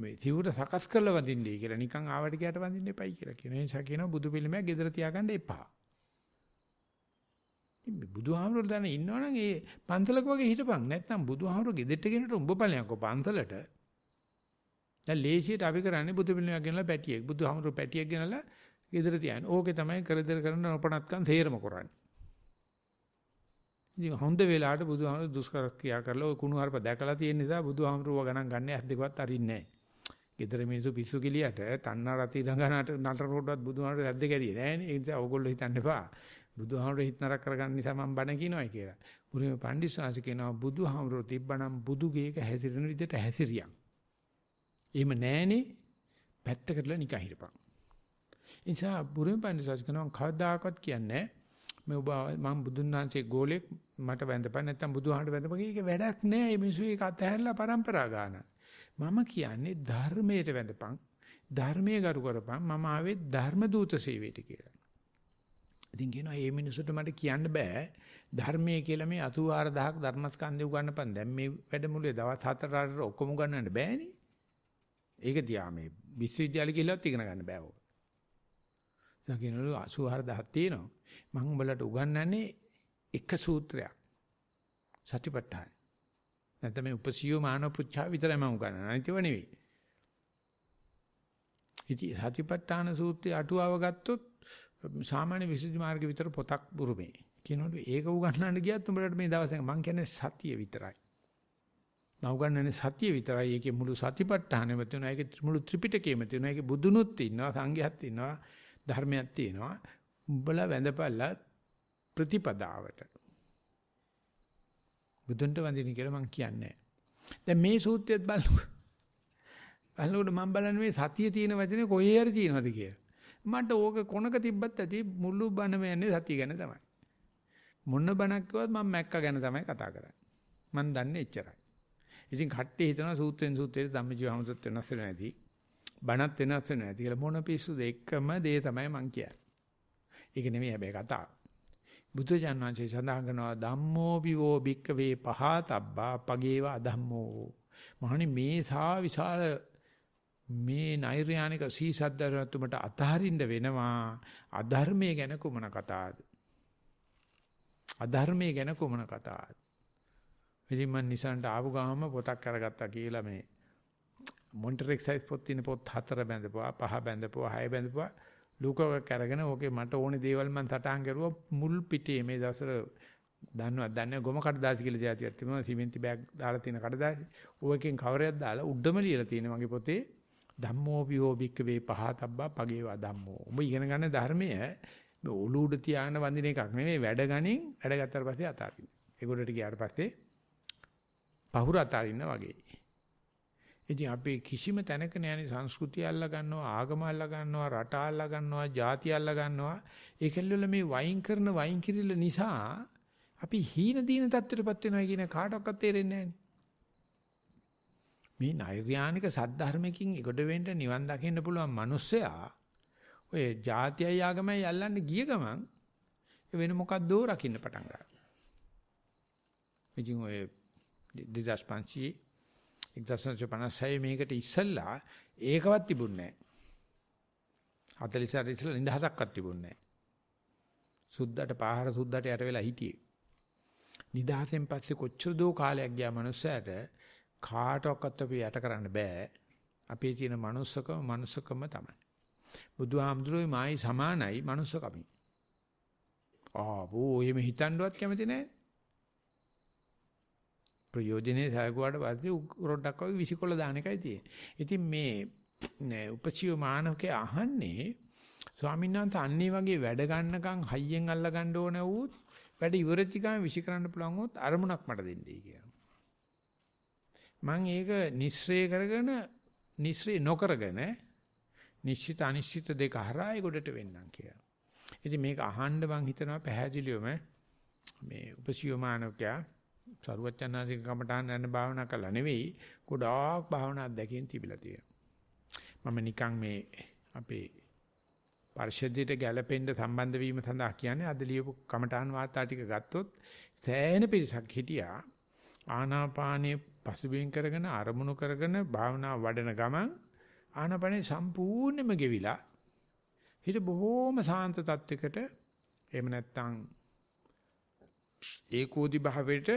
Speaker 1: මේ සිවුර සකස් කරලා වඳින්නේ කියලා නිකන් ආවට ගියාට වඳින්න එපයි කියලා කියනවා. ඒ නිසා කියනවා බුදු පිළිමයක් ගෙදර තියාගන්න එපා. බුදුහාමුදුරුවෝ දැන ඉන්නවනම් ඒ පන්සලක වගේ හිටපන්. නැත්නම් බුදුහාමුදුරුවෝ ගෙදෙට්ට ගෙනට උඹ ඵලයක් ඔය පන්සලට. දැන් ලේසියට අපි කරන්නේ බුදු පිළිමයක් ගෙනලා පැටියෙක්. බුදුහාමුදුරුවෝ පැටියෙක් ගෙනලා ගෙදර තියන්නේ. ඕකේ තමයි කරදර කරන නොපනත්කම් තේරම කරන්නේ. ඉතින් හොඳ වෙලාවට බුදුහාමුදුරුවෝ දුෂ්කර ක්‍රියා කරලා ওই කුණු හරප දැකලා තියෙන නිසා බුදුහාමුදුරුවෝ ගණන් ගන්න ඇස් දෙකවත් අරින්නේ නැහැ. ගෙදර මිනිස්සු පිස්සු කිලියට තන්නා රති රංගනට නතර රෝඩවත් බුදුහාමුදුරුවෝ ඇද්ද කැරියේ නැහැ නේ. ඒ නිසා ඕගොල්ලෝ හිතන්න එපා. බුදුහාමුදුරේ හිත නරක කරගන්න නිසා මම බණ කියනවායි කියලා. උරුම පඬිස්සාංශ කියනවා බුදුහාමුදුරෝ තිබ්බනම් බුදු ගේක හැසිරෙන විදිහට හැසිරියක්. එහෙම නැහනේ පැත්තකටලා නිකන් හිරපන්. ඒ නිසා බුරුම පඬිස්සාංශ කියනවා කවදාකවත් කියන්නේ මේ ඔබ මම බුදුන් වහන්සේ ගෝලෙක් මට වැඳපන් නැත්තම් බුදුහාමුදුරට වැඳපන් ඒක වැඩක් නැහැ. මේ මිනිස්සු ඒක අතහැරලා පරම්පරා ගන්න. මම කියන්නේ ධර්මයට වැඳපන් ධර්මයේ ගරු කරපන් මම ආවේ ධර්ම දූත සේවයට කියලා. ඉතින් කියනවා මේ මිනිසුන්ට මට කියන්න බෑ ධර්මයේ කියලා මේ 84000ක් ධර්මස්කන්ධය උගන්නපන්. දැන් මේ වැඩමුළුවේ දවස් 4ට ඔක්කොම උගන්නන්න බෑනේ. ඒක තියා මේ විශ්වවිද්‍යාලෙ ගිහිල්ලත් ඉගෙන ගන්න බෑ ඕක. දැන් කියනවලු 84000ක් තියෙනවා. මම උඹලට උගන්වන්නේ එක සූත්‍රයක්. සතිපට්ඨාන. නැත්නම් මේ උපසියෝ මානව පුච්ඡා විතරයි මම උගන්වන්නේ. අනිතව නෙවෙයි. ඉතින් සතිපට්ඨාන සූත්‍රයේ අටුවාව ගත්තොත් සාමාන්‍ය විසුද්ධි මාර්ගය විතර පොතක් බුරුමේ. කියනවලු ඒක උගන්වන්න ගියත් උඹලට මේ දවස්වල මං කියන්නේ සතිය විතරයි. මම උගන්වන්නේ සතිය විතරයි. ඒකේ මුළු සතිපට්ඨානෙම තියෙනවා. ඒකේ මුළු ත්‍රිපිටකයම තියෙනවා. ඒකේ බුදුනුත් ඉන්නවා, සංඝයත් ඉන්නවා, ධර්මයක් තියෙනවා. උඹලා වැඳපල්ලා ප්‍රතිපදාවට. බුදුන්ට වඳින කියලා මං කියන්නේ. දැන් මේ සූත්‍රයත් බලනකොට බලනකොට මම බලන්නේ මේ සතිය තියෙන වචනේ කොහේ හරි තියෙනවද කියලා. මට ඕක කොනක තිබ්බත් ඇති මුළු බණම යන්නේ සතිය ගැන තමයි. මොන බණක් කිව්වත් මම මැක්ක ගැන තමයි කතා කරන්නේ. මම දන්නේ එච්චරයි. ඉතින් කට්ටිය හිතනවා සූත්‍රෙන් සූත්‍රයට ධම්මජීව හමුසත් වෙනස් වෙන්නේ නැති. බණත් වෙනස් වෙන්නේ නැති කියලා මොන පිස්සුද එකම දේ තමයි මම කියන්නේ. ඒක නෙමෙයි හැබැයි කතාව. බුදුජාණන් වහන්සේ සඳහන් කරනවා ධම්මෝ විවෝ භික්කවේ පහතබ්බා පගේව අධම්මෝ. මහණි මේ සා විශාල මේ නෛර්යානික සීසද්දරතුමට අතහරින්න වෙනවා අධර්මයේ ගැන කුමන කතාවද අධර්මයේ ගැන කුමන කතාවද ඉතින් මම නිසන්ට ආපු ගාම පොතක් අරගත්තා කියලා මේ මොන්ටර් එක්සයිස් පොත් තියෙන පොත් හතර බැඳපුවා පහ බැඳපුවා හය බැඳපුවා ලුකෝක කරගෙන ඕකේ මට ඕනේ දේවල් මම සටහන් කරුවා මුල් පිටේ මේ දවස්වල දන්නවත් දන්නේ ගොම කඩදාසි කියලා જાතියක් තිබුණා සිමෙන්ති බෑග් දාලා තියෙන කඩදාසි. ඕකෙන් කවරයක් දාලා උඩම ලියලා තියෙන මගේ පොතේ ධම්මෝ විෝබික වේ පහතබ්බා පගේවා ධම්මෝ. ඔබ ඉගෙන ගන්න ධර්මය මේ ඔලුඩ තියාන වඳින එකක් නෙමෙයි වැඩ ගණින් වැඩ ගත්තට පස්සේ අතාරින්න. ඒගොල්ලන්ට ගියාට පස්සේ පහුර අතාරින්න වගේ. ඉතින් අපි කිසිම තැනක නෑනේ සංස්කෘතිය අල්ලා ගන්නවා ආගම අල්ලා ගන්නවා රට අල්ලා ගන්නවා ಜಾති අල්ලා ගන්නවා ඒකෙල්ලොල මේ වයින් කරන වයින් කිරිල්ල නිසා අපි හීන දීන තත්ත්වයටපත් වෙනවා කියන කාටවත් තේරෙන්නේ නෑනේ මේ නෛර්යානික සද්ධර්මයෙන් ඉගොඩ වෙන්න නිවන් දකින්න පුළුවන් මිනිස්සයා ඔය જાතියයි ආගමයි යල්ලන්න ගිය ගමන් වෙන මොකක්දෝ රකින්න පටන් ගන්නවා. ඉතින් ඔය 2500 1956 මේකට ඉස්සෙල්ලා ඒකවත් තිබුණේ නැහැ. 40 ඉස්සෙල්ලා නිදහසක්වත් තිබුණේ නැහැ. සුද්දට පාහර සුද්දට යට වෙලා හිටියේ. නිදහසෙන් පස්සේ කොච්චර දෝ කාලයක් ගියා මනුස්සයාට කාටවත් අපි යට කරන්න බෑ. අපේ තියෙන manussකම manussකම තමයි. බුදුහාමුදුරුවෝ මායි සමානයි manussකමයි. ආවෝ එහෙම හිතන්නවත් කැමති නෑ. ප්‍රයෝජනේ සාගුවාට පස්සේ උරොඩක් වගේ විසිකොල දාන එකයි තියෙන්නේ. ඉතින් මේ උපචිව මානවකේ අහන්නේ ස්වාමීන් වහන්සේ අන්නේ වගේ වැඩ ගන්නකම් හයියෙන් අල්ල ගන්න ඕන වුත් වැඩ ඉවරචිකම විසි කරන්න පුළුවන් වුත් අරමුණක් මට දෙන්නයි කියනවා. මම ඒක නිස්සය කරගෙන නිස්සය නොකරගෙන නිශ්චිත අනිශ්චිත දෙක හරහා ඒකට වෙන්නම් කියලා. ඉතින් මේක අහන්න මං හිතනවා පැහැදිලිවම මේ උපසියමානෝක්‍යා සරුවචනාසික කමඨාන යන භාවනා කළා නෙවෙයි ගොඩාක් භාවනා අධ්‍යක්ෂින් තිබිලා තියෙනවා. මම නිකන් මේ අපේ පරිශද්ධයට ගැළපෙන්න සම්බන්ධ වීම සඳහා කියන්නේ අද ලියපු කමඨාන් වාර්තා ටික ගත්තොත් සෑහෙන පිරිසක් හිටියා ආනාපානයේ පසුබිම් කරගෙන අරමුණු කරගෙන භාවනා වඩන ගමන් ආනපනේ සම්පූර්ණයෙන්ම ගෙවිලා හිත බොහෝම සාන්ත තත්යකට එහෙම නැත්නම් ඒකෝදි භාවයට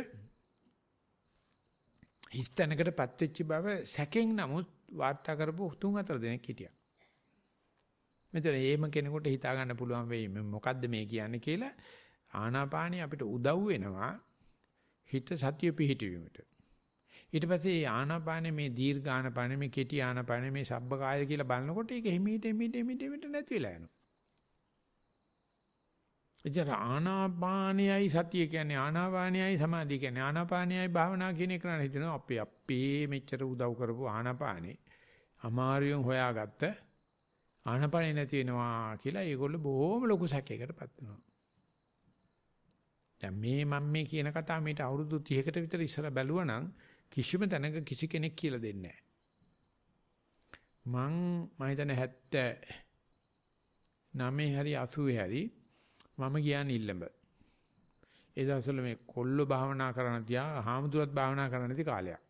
Speaker 1: හිස්තැනකට පත්වෙච්ච බව සැකෙන් නමුත් වාර්තා කරපු තුන් හතර දෙනෙක් හිටියා. මෙතන එහෙම කෙනෙකුට හිතා ගන්න පුළුවන් වෙයි මොකද්ද මේ කියන්නේ කියලා ආනාපානිය අපිට උදව් වෙනවා හිත සතිය පිහිටවීමට. ඊට පස්සේ ආනාපානේ මේ දීර්ඝ ආනාපානේ මේ කෙටි ආනාපානේ මේ සබ්බකායද කියලා බලනකොට ඒක හිමීට හිමීට හිමීට හිමීට නැති වෙලා යනවා. එතන ආනාපානයයි සතිය කියන්නේ ආනාපානයයි සමාධිය කියන්නේ ආනාපානයයි භාවනා කියන එක නේද හිතනවා අපි අපේ මෙච්චර උදව් කරපු ආනාපානේ අමාරියෙන් හොයාගත්ත ආනාපානේ නැති වෙනවා කියලා ඒගොල්ලෝ බොහොම ලොකු සැකයකටපත් වෙනවා. දැන් මේ මම මේ කියන කතාව මේට අවුරුදු 30කට විතර ඉස්සර බැලුවා නම් කිසිම තැනක කිසි කෙනෙක් කියලා දෙන්නේ නැහැ. මං මම හිතන්නේ 79 හරි 80 හරි මම ගියානි ඉල්ලඹ. ඒ දවස්වල මේ කොල්ල භාවනා කරන තියා හාමුදුරුවත් භාවනා කරන ති කාලයක්.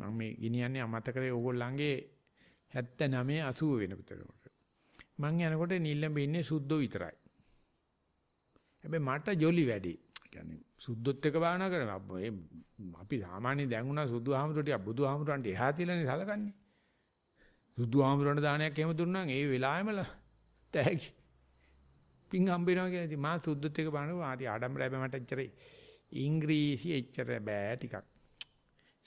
Speaker 1: මම මේ ගිනියන්නේ අමතකරේ ඕගොල්ලන්ගේ 79 80 වෙනකොට. මං යනකොට නිල්ලඹ ඉන්නේ සුද්ධෝ විතරයි. හැබැයි මට ජොලි වැඩි. කියන්නේ සුද්ධොත් එක භාවනා කරනවා. මේ අපි සාමාන්‍ය දැන් උනා සුදු ආමතුරු ටික බුදු ආමතුරුන්ට එහා තියලානේ සලකන්නේ. සුදු ආමතුරුන්ට දානයක් එහෙම දුන්නා නම් ඒ වෙලාවෙම තැහැකි. පිං හම්බ වෙනවා කියලා ඉතින් මා සුද්ධොත් එක බලනවා ආදී ආඩම්බරය බෑ මට එච්චර ඉංග්‍රීසි එච්චර බෑ ටිකක්.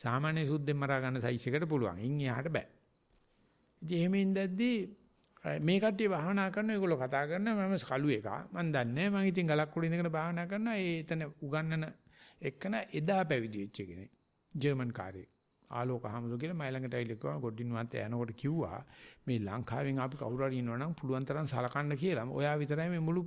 Speaker 1: සාමාන්‍ය සුද්ධෙන් මරා ගන්න සයිස් එකට පුළුවන්. ඉන් එහාට බෑ. ඉතින් එහෙම ඉඳද්දී මේ කට්ටිය භාවනා කරන ඒගොල්ලෝ කතා කරනවා මම කළු එක. මම දන්නේ මම ඉතින් ගලක් උඩ ඉඳගෙන භාවනා කරනවා. ඒ එතන උගන්නන එක්කන එදා පැවිදි වෙච්ච කෙනෙක්. ජර්මන් කාර්යයේ ආලෝක හමුදු කියලා මයි ළඟට ඇවිල්ලා කිව්වා ගොඩින්වත් යනකොට කිව්වා මේ ලංකාවෙන් ආපු කවුරු හරි ඉන්නවනම් පුළුවන් තරම් සලකන්න කියලා. ඔයා විතරයි මේ මුළු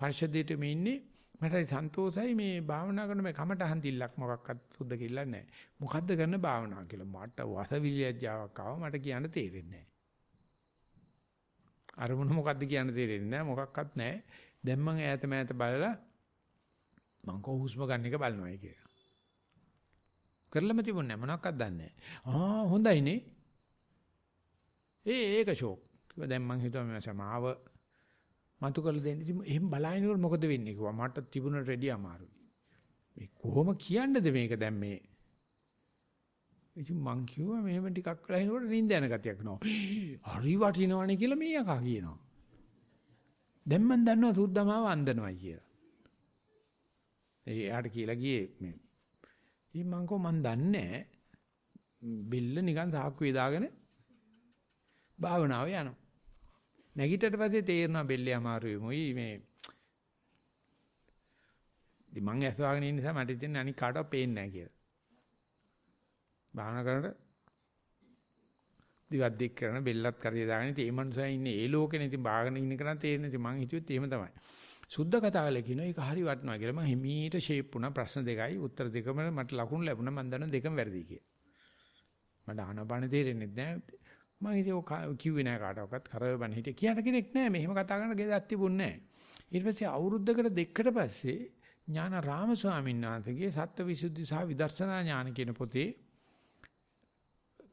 Speaker 1: පරිශදයේටම ඉන්නේ. මට සන්තෝෂයි මේ භාවනා කරන මේ කමටහන් දිල්ලක් මොකක්වත් සුද්ධ කිල්ල නැහැ. මොකද්ද කරන භාවනාව කියලා මට වසවිලියජාවක් ආවා මට කියන්න තේරෙන්නේ නැහැ. අරමුණ මොකද්ද කියන්න තේරෙන්නේ නැහැ මොකක්වත් නැහැ. දැන් මම ඈත මෑත බලලා මං කො හුස්ම ගන්න එක බලනවායි කියලා. කරලම තිබුණේ නැහැ මොනවක්වත් දන්නේ නැහැ. ආ හොඳයිනේ. ඒ ඒක ෂෝක්. කිව්වා දැන් මං හිතුවා මේ සමාව මතු කරලා දෙන්න. ඉතින් එහෙම බලාගෙන මොකද වෙන්නේ කිව්වා. මට තිබුණට රෙඩි අමාරුයි. මේ කොහොම කියන්නද මේක දැන් මේ ඉතින් මං කිව්වා මෙහෙම ටිකක් වෙලා ඉනකොට නිින්ද යන ගතියක් නෝ. හරි වටිනවනේ කියලා මේ යකා කියනවා. දැන් මං දන්නවා සුද්ධමාව වන්දනවයි කියලා. එයාට කියලා ගියේ මේ. ඉතින් මං කෝ මං දන්නේ බිල්ල නිකන් සාක්කුවේ දාගෙන භාවනාව යනවා. නැගිටට පස්සේ තේරෙනවා බෙල්ලේ අමාරුයි මොයි මේ. ඉතින් මං ඇස්සවාගෙන ඉන්න නිසා මට ඉතින් අනික කාටවත් පේන්නේ නැහැ කියලා. භාවනා කරනකොට දිවත් දික් කරන බෙල්ලත් කරේ දාගෙන ඉතින් ඒ මනුස්සයා ඉන්නේ ඒ ලෝකෙනේ ඉතින් භාවනා ඉන්න කරන් තේරෙන්නේ ඉතින් මං හිතුවෙත් එහෙම තමයි. සුද්ධ කතා වල කියනවා ඒක හරි වටනවා කියලා මම හිමීට ෂේප් වුණා ප්‍රශ්න දෙකයි උත්තර දෙකම මට ලකුණු ලැබුණා මම දන්නවා දෙකම වැරදි කියලා. මට ආනපාන තේරෙන්නේ නැහැ. මම ඉතින් කිව්වේ නැහැ කාටවත් කරවබන් හිටිය කියන්න කෙනෙක් නැහැ මෙහෙම කතා කරන ගෙදක් තිබුණේ නැහැ. ඊට පස්සේ අවුරුද්දකට දෙකකට පස්සේ ඥානාරාම ස්වාමීන් වහන්සේගේ සත්‍යවිසුද්ධි සහ විදර්ශනා ඥාන කියන පොතේ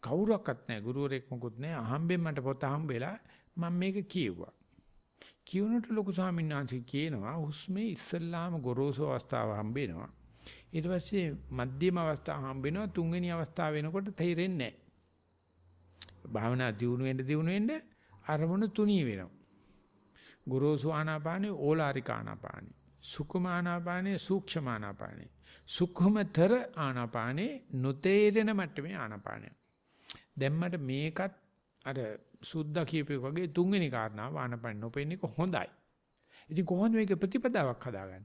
Speaker 1: කවුරක්වත් නැහැ ගුරුවරයෙක් මොකුත් නැහැ අහම්බෙන් මට පොත හම්බෙලා මම මේක කියුවා කියනට ලොකු ස්වාමීන් වහන්සේ කියනවා හුස්මේ ඉස්සල්ලාම ගොරෝසු අවස්ථාව හම්බෙනවා ඊට පස්සේ මධ්‍යම අවස්ථාව හම්බෙනවා තුන්වෙනි අවස්ථාව වෙනකොට තේරෙන්නේ නැහැ භාවනා දියුණු වෙන්න දියුණු වෙන්න අරමුණු තුනී වෙනවා ගොරෝසු ආනාපානේ ඕලාරික ආනාපානේ සුකුම ආනාපානේ සූක්ෂම ආනාපානේ සුකුමතර ආනාපානේ නොතේරෙන මට්ටමේ ආනාපානේ දැම්මට මේකත් අර සුද්ධ කියපේක වගේ තුන්වෙනි කාරණාව ආනපන නොපෙන්නේ කොහොඳයි. ඉතින් කොහොමද මේක ප්‍රතිපදාවක් හදාගන්නේ?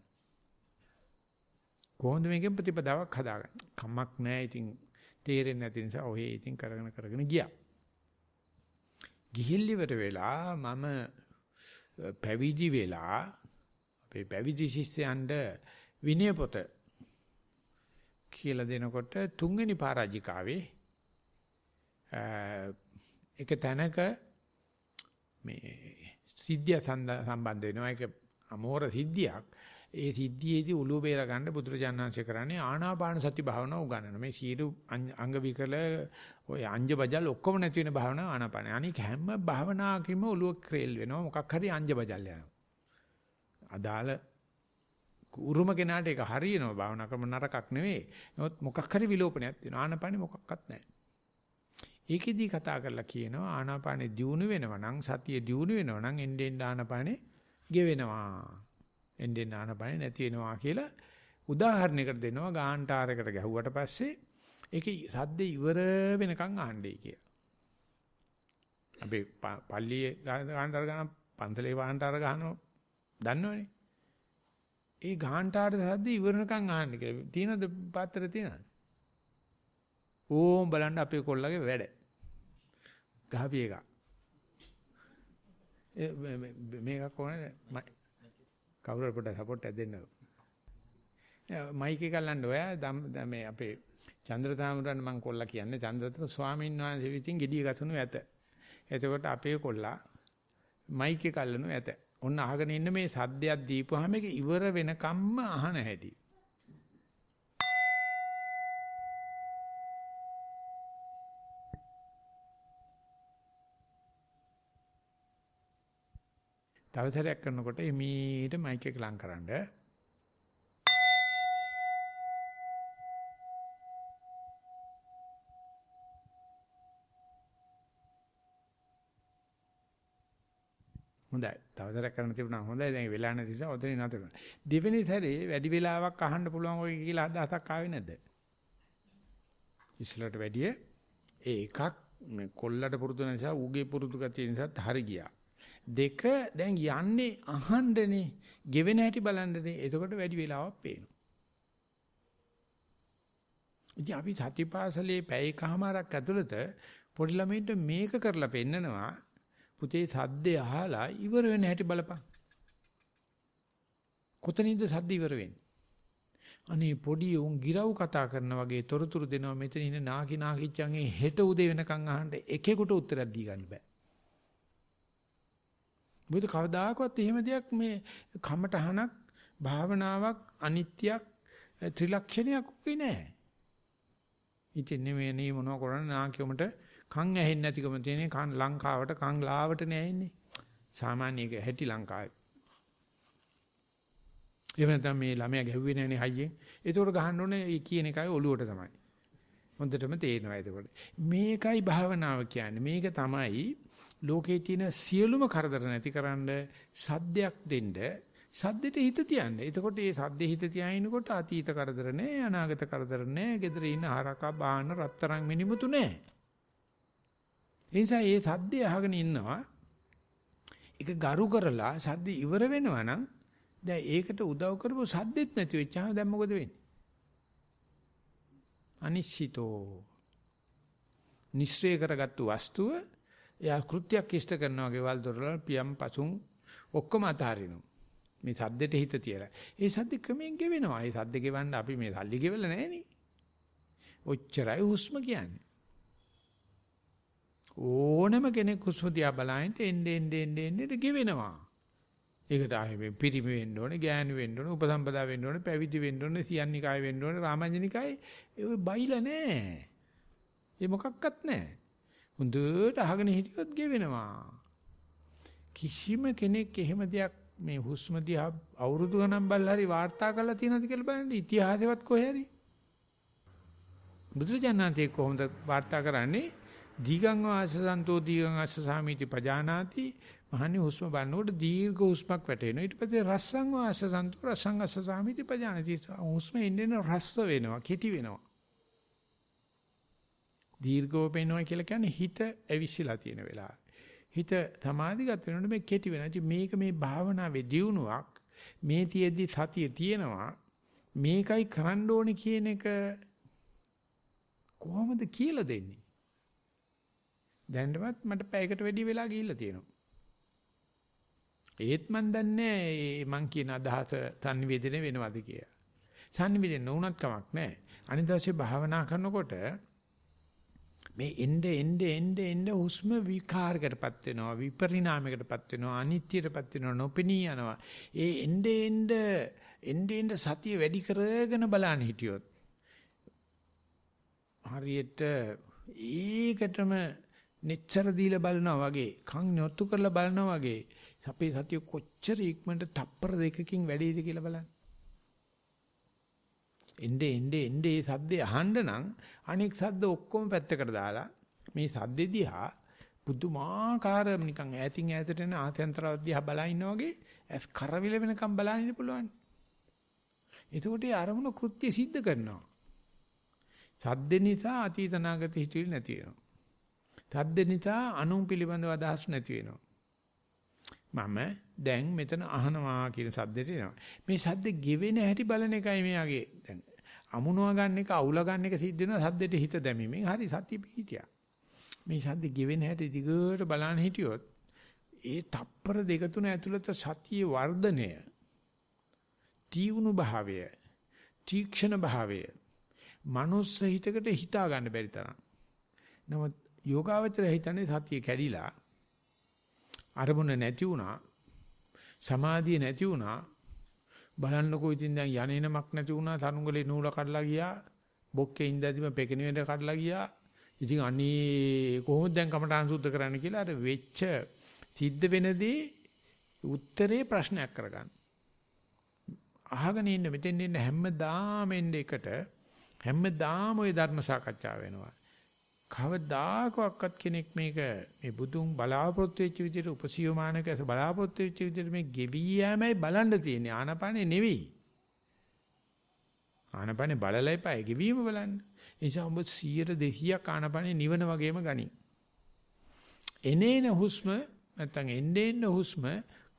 Speaker 1: කොහොමද මේකෙන් ප්‍රතිපදාවක් හදාගන්නේ? කමක් නැහැ. ඉතින් තේරෙන්නේ නැති නිසා ඔහේ ඉතින් කරගෙන කරගෙන ගියා. ගිහිල්ලිවට වෙලා මම පැවිදි වෙලා අපේ පැවිදි ශිෂ්‍යයන්ට විනය පොත කියලා දෙනකොට තුන්වෙනි පරාජිකාවේ එක තැනක මේ සිද්ධිය සම්බන්ධ වෙනවා ඒක අමෝර සිද්ධියක් ඒ සිද්ධියේදී උළු බේර ගන්න බුදුරජාණන්සේ කරන්නේ ආනාපාන සති භාවනාව උගන්වන මේ සීළු අංග විකල ඔය අංජ බජල් ඔක්කොම නැති වෙන භාවනාව ආනාපාන. අනික හැම භාවනාවකම උළුව ක්‍රේල් වෙනවා මොකක් හරි අංජ බජල් යනවා. අදාළ උරුම කෙනාට ඒක හරියනවා භාවනා කරන නරකක් නෙවෙයි. නමුත් මොකක් හරි විලෝපනයක් තියෙනවා. ආනාපානෙ මොකක්වත් නැහැ. ඒකෙදී කතා කරලා කියනවා ආනාපානේ දියුණු වෙනවා නම් සතිය දියුණු වෙනවා නම් එන්නෙන් ආනාපානේ ගෙවෙනවා. එන්නෙන් ආනාපානේ නැති වෙනවා කියලා උදාහරණයකට දෙනවා ගාන්ටාරයකට ගැහුවට පස්සේ ඒකේ සද්දේ ඉවර වෙනකන් ආන්නේ කියලා. අපි පල්ලියේ ගාන්ටාර ගන්න පන්සලේ ගාන්ටාර ගන්නවා දන්නවනේ. ඒ ගාන්ටාර සද්ද ඉවරනකන් ආන්න කියලා. තියනද පාත්‍රය තියනද? ඕම් බලන්න අපේ කොල්ලගේ වැඩ. ගහපි එකක්. මේක කොහොමද කවුරු පොඩ සපෝට් එකක් දෙන්නද මයික් එක ගලන්න ඔයා මේ අපේ චන්ද්‍රතාමරන් මං කොල්ලා කියන්නේ චන්ද්‍රතර ස්වාමීන් වහන්සේ විසින් gediy ගසනු ඇත එතකොට අපේ කොල්ලා මයික් එක ගලනු ඇත ඔන්න අහගෙන ඉන්න මේ සද්දයක් දීපුවාම ඒක ඉවර වෙනකම්ම අහන හැටි දවසරයක් කරනකොට එමීට මයික් එක ලං කරන්න. හොඳයි. දවසරයක් කරන්න තිබුණා හොඳයි. දැන් වෙලා නැති නිසා ඔතනින් නතර කරනවා. දෙවෙනි සැරේ වැඩි වෙලාවක් අහන්න පුළුවන් ඔය කියලා අදහසක් ආවේ නැද්ද? ඉස්සලට වැඩිය ඒ එකක් මේ කොල්ලට පුරුදු නිසා ඌගේ පුරුදු ගතිය නිසා හරි ගියා. දෙක දැන් යන්නේ අහන්නනේ, ගෙවෙන හැටි බලන්නනේ. එතකොට වැඩි වෙලාවක් පේනවා. ඉතින් අපි සතිපාසලේ පැය එකමාරක් ඇතුළත පොඩි ළමයින්ට මේක කරලා පෙන්නනවා. පුතේ සද්දේ අහලා ඉවර වෙන හැටි බලපන්. කොතනින්ද සද්ද ඉවර වෙන්නේ? අනේ පොඩි උන් ගිරව් කතා කරන වගේ තොරතුරු දෙනවා මෙතන ඉන්න නාකි නාකිච්චන්ගේ හෙට උදේ වෙනකන් අහන්න එකෙකුට උත්තරයක් දී ගන්න බෑ. මොකද කවදාකවත් එහෙම දෙයක් මේ කමටහනක් භාවනාවක් අනිත්‍යක් ත්‍රිලක්ෂණයක් උකේ නැහැ. ඉතින් නෙමෙයි නේ මොනව කරන්නේ නාකියොමට කන් ඇහෙන්නේ නැතිකම තියෙන කන් ලංකාවට කන් ලාවට නෑන්නේ. සාමාන්‍යක හැටි ලංකාවේ. එහෙම නැත්නම් මේ ළමයා ගැහුවේ නැනේ හයියෙන්. ඒතකොට ගහන්න ඕනේ කියන එකයි ඔළුවට තමයි. හොඳටම තේරෙනවා ඒකවල. මේකයි භාවනාව කියන්නේ. මේක තමයි ලෝකේ තියෙන සියලුම කරදර නැතිකරන්න සද්දයක් දෙන්න සද්දෙට හිත තියන්න. එතකොට මේ සද්දේ හිත තියාිනකොට අතීත කරදර නැහැ, අනාගත කරදර නැහැ, gedare ඉන්න හරකා බාන රත්තරන් මිනිමුතු නැහැ. ඒ නිසා මේ සද්දේ අහගෙන ඉන්නවා. ඒක ගරු කරලා සද්ද ඉවර වෙනවා නම් දැන් ඒකට උදව් කරපු සද්දෙත් නැති වෙච්චාම දැන් මොකද වෙන්නේ? අනිශ්චිතෝ. නිස්සය කරගත්තු වස්තුව එයා කෘත්‍යයක් ඉෂ්ට කරනවා ගෙවල් දොරවල් පියම් පසුම් ඔක්කොම අතාරිනු. මේ සද්දෙට හිත තියලා. ඒ සද්ද ක්‍රමයෙන් ගෙවෙනවා. ඒ සද්ද ගෙවන්න අපි මේ සල්ලි ගෙවලා නැහෙනි. ඔච්චරයි හුස්ම කියන්නේ. ඕනම කෙනෙක් හුස්ම දිහා බලන්න එන්නේ එන්නේ එන්නේ ගෙවෙනවා. ඒකට ආයේ මේ පිරිමි වෙන්න ඕනේ, ගෑනු වෙන්න ඕනේ, උපසම්පදා වෙන්න ඕනේ, පැවිදි වෙන්න ඕනේ, සියන්නිකාය වෙන්න ඕනේ, රාමඤ්ඤනිකාය ඒ බයිලා නෑ. ඒ මොකක්වත් නෑ. හොඳට අහගෙන හිටියොත් ගෙවෙනවා. කිසිම කෙනෙක් එහෙම දෙයක් මේ හුස්ම දිහා අවුරුදු ගණන් බල්ලා හරි වාර්තා කරලා තියෙනවද කියලා බලන්න ඉතිහාසෙවත් කොහේ හරි. බුදුරජාණන්තේ කොහොමද වාර්තා කරන්නේ? දීගං වාසසන්තෝ දීගං අස්ස සාමීති පජානාති මහන්නේ හුස්ම ගන්නකොට දීර්ඝ හුස්මක් වැටෙනවා ඊට පස්සේ රස්සං වාසසන්තෝ රස්සං අස්ස සාමීති පජානාති හුස්ම එන්නේ රස්ස වෙනවා කෙටි වෙනවා දීර්ඝව පේනවා කියලා කියන්නේ හිත ඇවිස්සලා තියෙන වෙලාව. හිත සමාධිගත වෙනකොට මේ කෙටි වෙනවා. ඉතින් මේක මේ භාවනාවේ දියුණුවක්. මේ තියෙද්දි සතිය තියෙනවා. මේකයි කරන්න ඕනේ කියන එක කොහොමද කියලා දෙන්නේ? දැනටමත් මට පැයකට වැඩි වෙලා ගිහිල්ලා තියෙනවා. ඒත් මන් දන්නේ මං කියන අදහස සංනිවේදනය වෙනවද කියලා. සංනිවේදනය නොවුනත් කමක් නැහැ. අනිත් දවසේ භාවනා කරනකොට මේ එnde එnde එnde එnde හුස්ම විකාරකටපත් වෙනවා විපරිණාමයකටපත් වෙනවා අනිත්‍යයටපත් වෙනවා නොපෙනී යනවා ඒ එnde එnde එnde එnde සතිය වැඩි කරගෙන බලන්න හිටියොත් හරියට ඒකටම netchara දීලා බලනවා වගේ කන් නොත්තු කරලා බලනවා වගේ අපේ සතිය කොච්චර ඉක්මනට තප්පර දෙකකින් වැඩිද කියලා බලන්න එnde එnde එnde මේ සද්දේ අහන්න නම් අනෙක් සද්ද ඔක්කොම පැත්තකට දාලා මේ සද්දේ දිහා පුදුමාකාර නිකන් ඈතින් ඈතට එන ආතයන්තරවත් දිහා බලා ඉන්නා වගේ ඇස් කරවිල වෙනකම් බලන්න ඉන්න පුළුවන්. එතකොට ඒ අරමුණ කෘත්‍ය સિદ્ધ කරනවා. සද්ද නිසා අතීතනාගත හිතුවිලි නැති වෙනවා. සද්ද නිසා අනුන් පිළිබඳව අදහස් නැති වෙනවා. මම දැන් මෙතන අහනවා කියන සද්දෙට එනවා. මේ සද්ද ගෙවෙන හැටි බලන එකයි මෙයාගේ දැන් අමුණවා ගන්න එක අවුල ගන්න එක සිද්ධ වෙනවා සද්දෙට හිත දැමීමෙන්. හරි සත්‍ය පිහිටියා. මේ සද්ද ගෙවෙන හැටි දිගට බලන්න හිටියොත් ඒ තප්පර දෙක තුන ඇතුළත සතියේ වර්ධනය තීවුණු භාවය තීක්ෂණ භාවය මනුස්ස හිතකට හිතා ගන්න බැරි තරම්. නමුත් යෝගාවචර හිතන්නේ සතිය කැඩිලා අරමුණ නැති වුණා සමාධිය නැති වුණා බලන්නකෝ ඉතින් දැන් යන්නේ නමක් නැති වුණා තනුගලේ නූල කඩලා ගියා බොක්කේ ඉඳදිම පෙකිනි වෙන්න කඩලා ගියා ඉතින් අනේ කොහොමද දැන් කමටහන් සුද්ධ කරන්න කියලා අර වෙච්ච සිද්ධ වෙනදී උත්තරේ ප්‍රශ්නයක් කරගන්න අහගෙන ඉන්න මෙතෙන් ඉන්න හැමදාම එන්න එකට හැමදාම ওই ධර්ම සාකච්ඡා වෙනවා කවදාකවත් කෙනෙක් මේක මේ බුදුන් බලාපොරොත්තු වෙච්ච විදිහට උපසියමානක බලාපොරොත්තු වෙච්ච විදිහට මේ ගෙවි යෑමයි බලන්න තියෙන්නේ ආනපනේ නෙවෙයි. ආනපනේ බලලා ඉපයි ගෙවීම බලන්න. ඒ නිසා ඔබ 100 200ක් ආනපනේ නිවන වගේම ගනි. එනේන හුස්ම නැත්තම් එන්නේන හුස්ම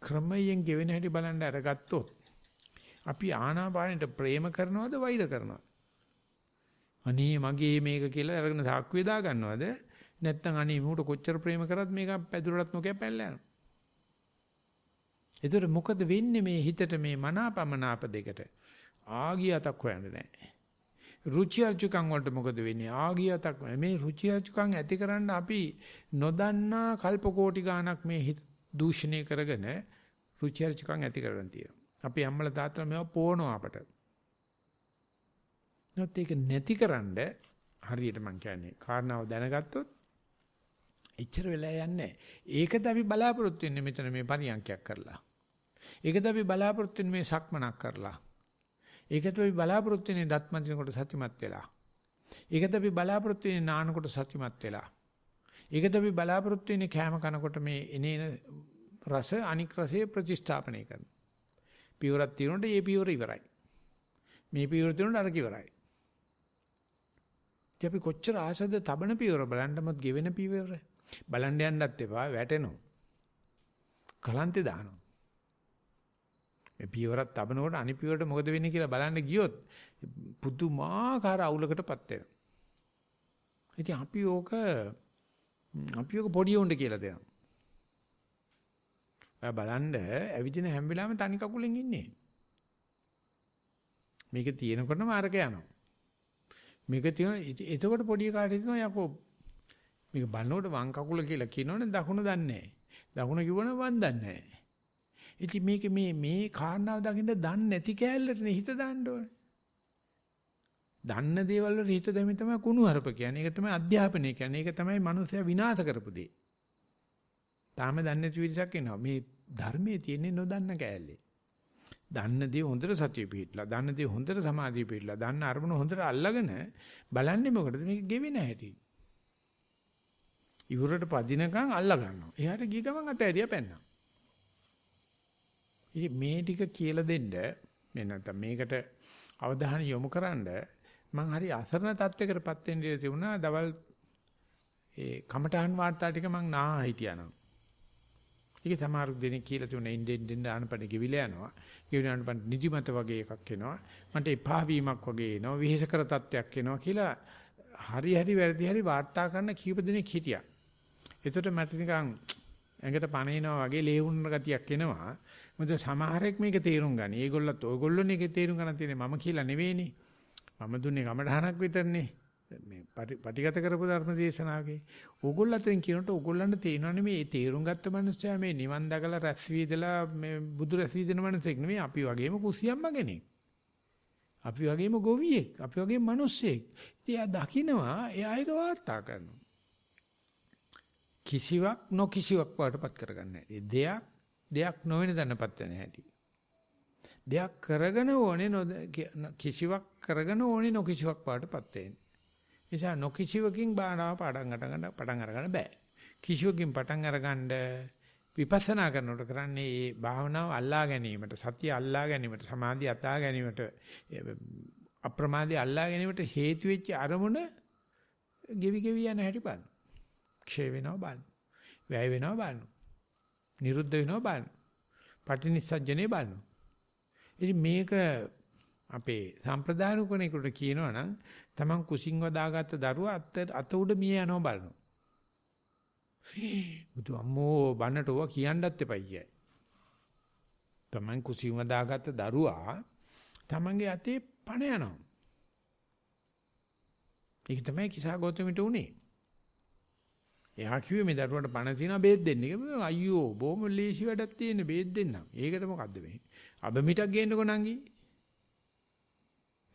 Speaker 1: ක්‍රමයෙන් ගෙවෙන හැටි බලන්න අරගත්තොත් අපි ආනාපානෙට ප්‍රේම කරනවද වෛර කරනවද? අනේ මගේ මේක කියලා අරගෙන සාක්කුවේ දා ගන්නවද? නැත්නම් අනේ මූට කොච්චර ප්‍රේම කරත් මේක පැදුරටත් නොකිය පැල්ලා යනවා. ඒතර මොකද වෙන්නේ මේ හිතට මේ මනාපමනාප දෙකට? ආගිය අතක් හොයන්නේ නැහැ. රුචි අරුචිකම් වලට මොකද වෙන්නේ? ආගිය අතක් මේ රුචි අරුචිකම් ඇතිකරන්න අපි නොදන්නා කල්ප කෝටි ගණක් මේ හිත දූෂණය කරගෙන රුචි අරුචිකම් ඇති කරගන්න තියෙනවා. අපි අම්මලා තාත්තලා මේව පෝනවා අපට. නමුත් ඒක නැතිකරන්න හරියට මම කියන්නේ කාරණාව දැනගත්තොත් එච්චර වෙලා යන්නේ ඒකද අපි බලාපොරොත්තු වෙන්නේ මෙතන මේ පරියන්කයක් කරලා. ඒකද අපි බලාපොරොත්තු මේ සක්මනක් කරලා. ඒකද අපි බලාපොරොත්තු වෙන්නේ දත්මන්දිනකොට සතිමත් වෙලා. ඒකද අපි බලාපොරොත්තු වෙන්නේ නානකොට සතිමත් වෙලා. ඒකද අපි බලාපොරොත්තු වෙන්නේ කෑම කනකොට මේ එනේන රස අනික් රසයේ ප්‍රතිස්ථාපනය කරන. පියවරක් තියෙනකොට ඒ පියවර ඉවරයි. මේ පියවර තියෙනකොට අර කිවරයි. ඉතින් අපි කොච්චර ආසද තබන පියවර බලන්නමත් ගෙවෙන පියවර. බලන්න යන්නත් එපා වැටෙනවා. කලන්තේ දානවා. මේ පියවරක් තබනකොට අනිත් පියවරට මොකද වෙන්නේ කියලා බලන්න ගියොත් පුදුමාකාර අවුලකටපත් වෙනවා. ඉතින් අපි ඕක අපි ඕක පොඩි උණ්ඩ කියලා දෙනවා. ඔයා බලන්න ඇවිදින හැම වෙලාවෙම තනි කකුලෙන් ඉන්නේ. මේක තියෙනකොටම අරක යනවා. මේක තියෙන එතකොට පොඩි කාට හිතෙනවා යකෝ මේක බලනකොට වම් කකුල කියලා කියනවනේ දකුණ දන්නේ දකුණ කිව්වොනේ වම් දන්නේ ඉතින් මේක මේ මේ කාරණාව දකින්න දන්නේ නැති කෑල්ලටනේ හිත දාන්න ඕනේ. දන්න දේවල් වල හිත දෙමින් තමයි කුණුහරුප කියන්නේ. ඒක තමයි අධ්‍යාපනය කියන්නේ. ඒක තමයි මනුස්සයා විනාශ කරපු දේ. තාම දන්නේ නැති විදිහක් එනවා. මේ ධර්මයේ තියෙන්නේ නොදන්න කෑල්ලේ. දන්න දේ හොඳට සතිය පිහිටලා, දන්න දේ හොඳට සමාධිය පිහිටලා, දන්න අරමුණ හොඳට අල්ලගෙන බලන්නේ මොකටද මේක ගෙවෙ නැහැටි. ඉවුරට පදිනකන් අල්ල ගන්නවා. එයාට ගිය ගමන් අතහැරියා පැන්නා. ඉතින් මේ ටික කියලා දෙන්න මේ නැත්තම් මේකට අවධානය යොමුකරනද මං හරි අසරණ තත්යකටපත් වෙන්න ඉඩ තිබුණා. දවල් ඒ කමඨහන් වාර්තා ටික මං නා හිටියානම්. ඒක සමහර දෙනෙක් කියලා තුන ඉන්දෙන් දෙන්න ආනපන කිවිල යනවා. කිවිල ආනපන නිදිමත වගේ එකක් එනවා. මන්ට එපා වීමක් වගේ එනවා. විහෙස කර තත්වයක් එනවා කියලා හරි හරි වැරදි හරි වාර්තා කරන කීප දෙනෙක් හිටියා. එතකොට මට නිකන් ඇඟට පණ එනවා වගේ ලේවුන ගතියක් එනවා. මොකද සමහරෙක් මේක තේරුම් ගන්න. ඒගොල්ලත් ඔයගොල්ලෝනේ ඒක තේරුම් ගන්න තියෙන්නේ මම කියලා නෙවෙයිනේ. මම දුන්නේ කමඩහනක් විතරනේ. මේ පටිගත කරපු ධර්ම දේශනාවකේ ඕගොල්ලෝ අතරින් කියනකොට ඕගොල්ලන්ට තේරෙනවනේ මේ තේරුම් ගත්ත මනුස්සයා මේ නිවන් දකලා රැස් වීදලා මේ බුදු රැස් වීදෙන මනුස්සෙක් නෙමෙයි අපි වගේම කුසියම්ම කෙනෙක්. අපි වගේම ගොවියෙක්, අපි වගේම මිනිස්සෙක්. ඉතින් එයා දකිනවා එයා ඒක වාර්තා කරනවා. කිසිවක් නොකිසිවක් වටපත් කරගන්නේ නැහැ. දෙයක් දෙයක් නොවන දන්නපත් වෙන හැටි. දෙයක් කරගෙන ඕනේ කිසිවක් කරගෙන ඕනේ නොකිසිවක් වටපත් වෙන්නේ. නිසා නොකිසිවකින් භාවනාව පටන් ගන්න පටන් අරගන්න බෑ. කිසිවකින් පටන් අරගන්න විපස්සනා කරනකොට කරන්නේ මේ භාවනාව අල්ලා ගැනීමට, සතිය අල්ලා ගැනීමට, සමාධිය අතා ගැනීමට, අප්‍රමාදී අල්ලා ගැනීමට හේතු වෙච්ච අරමුණ ගෙවි ගෙවි යන හැටි බලන්න. ක්ෂය වෙනවා බලන්න. වැය වෙනවා බලන්න. නිරුද්ධ වෙනවා බලන්න. පටිනිස්සජ්ජනේ බලන්න. ඉතින් මේක අපේ සම්ප්‍රදාන කෙනෙකුට කියනවා නම් Taman කුසින් වදාගත්ත දරුවා අත අත උඩ මිය යනවා බලනවා. බුදු අම්මෝ බන්නට ඕවා කියන්නත් එපා කියයි. Taman කුසින් වදාගත්ත දරුවා Tamanගේ අතේ පණ යනවා. ඒක තමයි කිසා ගෞතමිට උනේ. එයා කිව්වේ මේ දරුවන්ට පණ තියනවා බේත් දෙන්න කියලා. අයියෝ බොහොම ලේසි වැඩක් තියෙන බේත් දෙන්නම්. ඒකට මොකද්ද මේ? අබ මිටක් ගේන්නකො නංගි.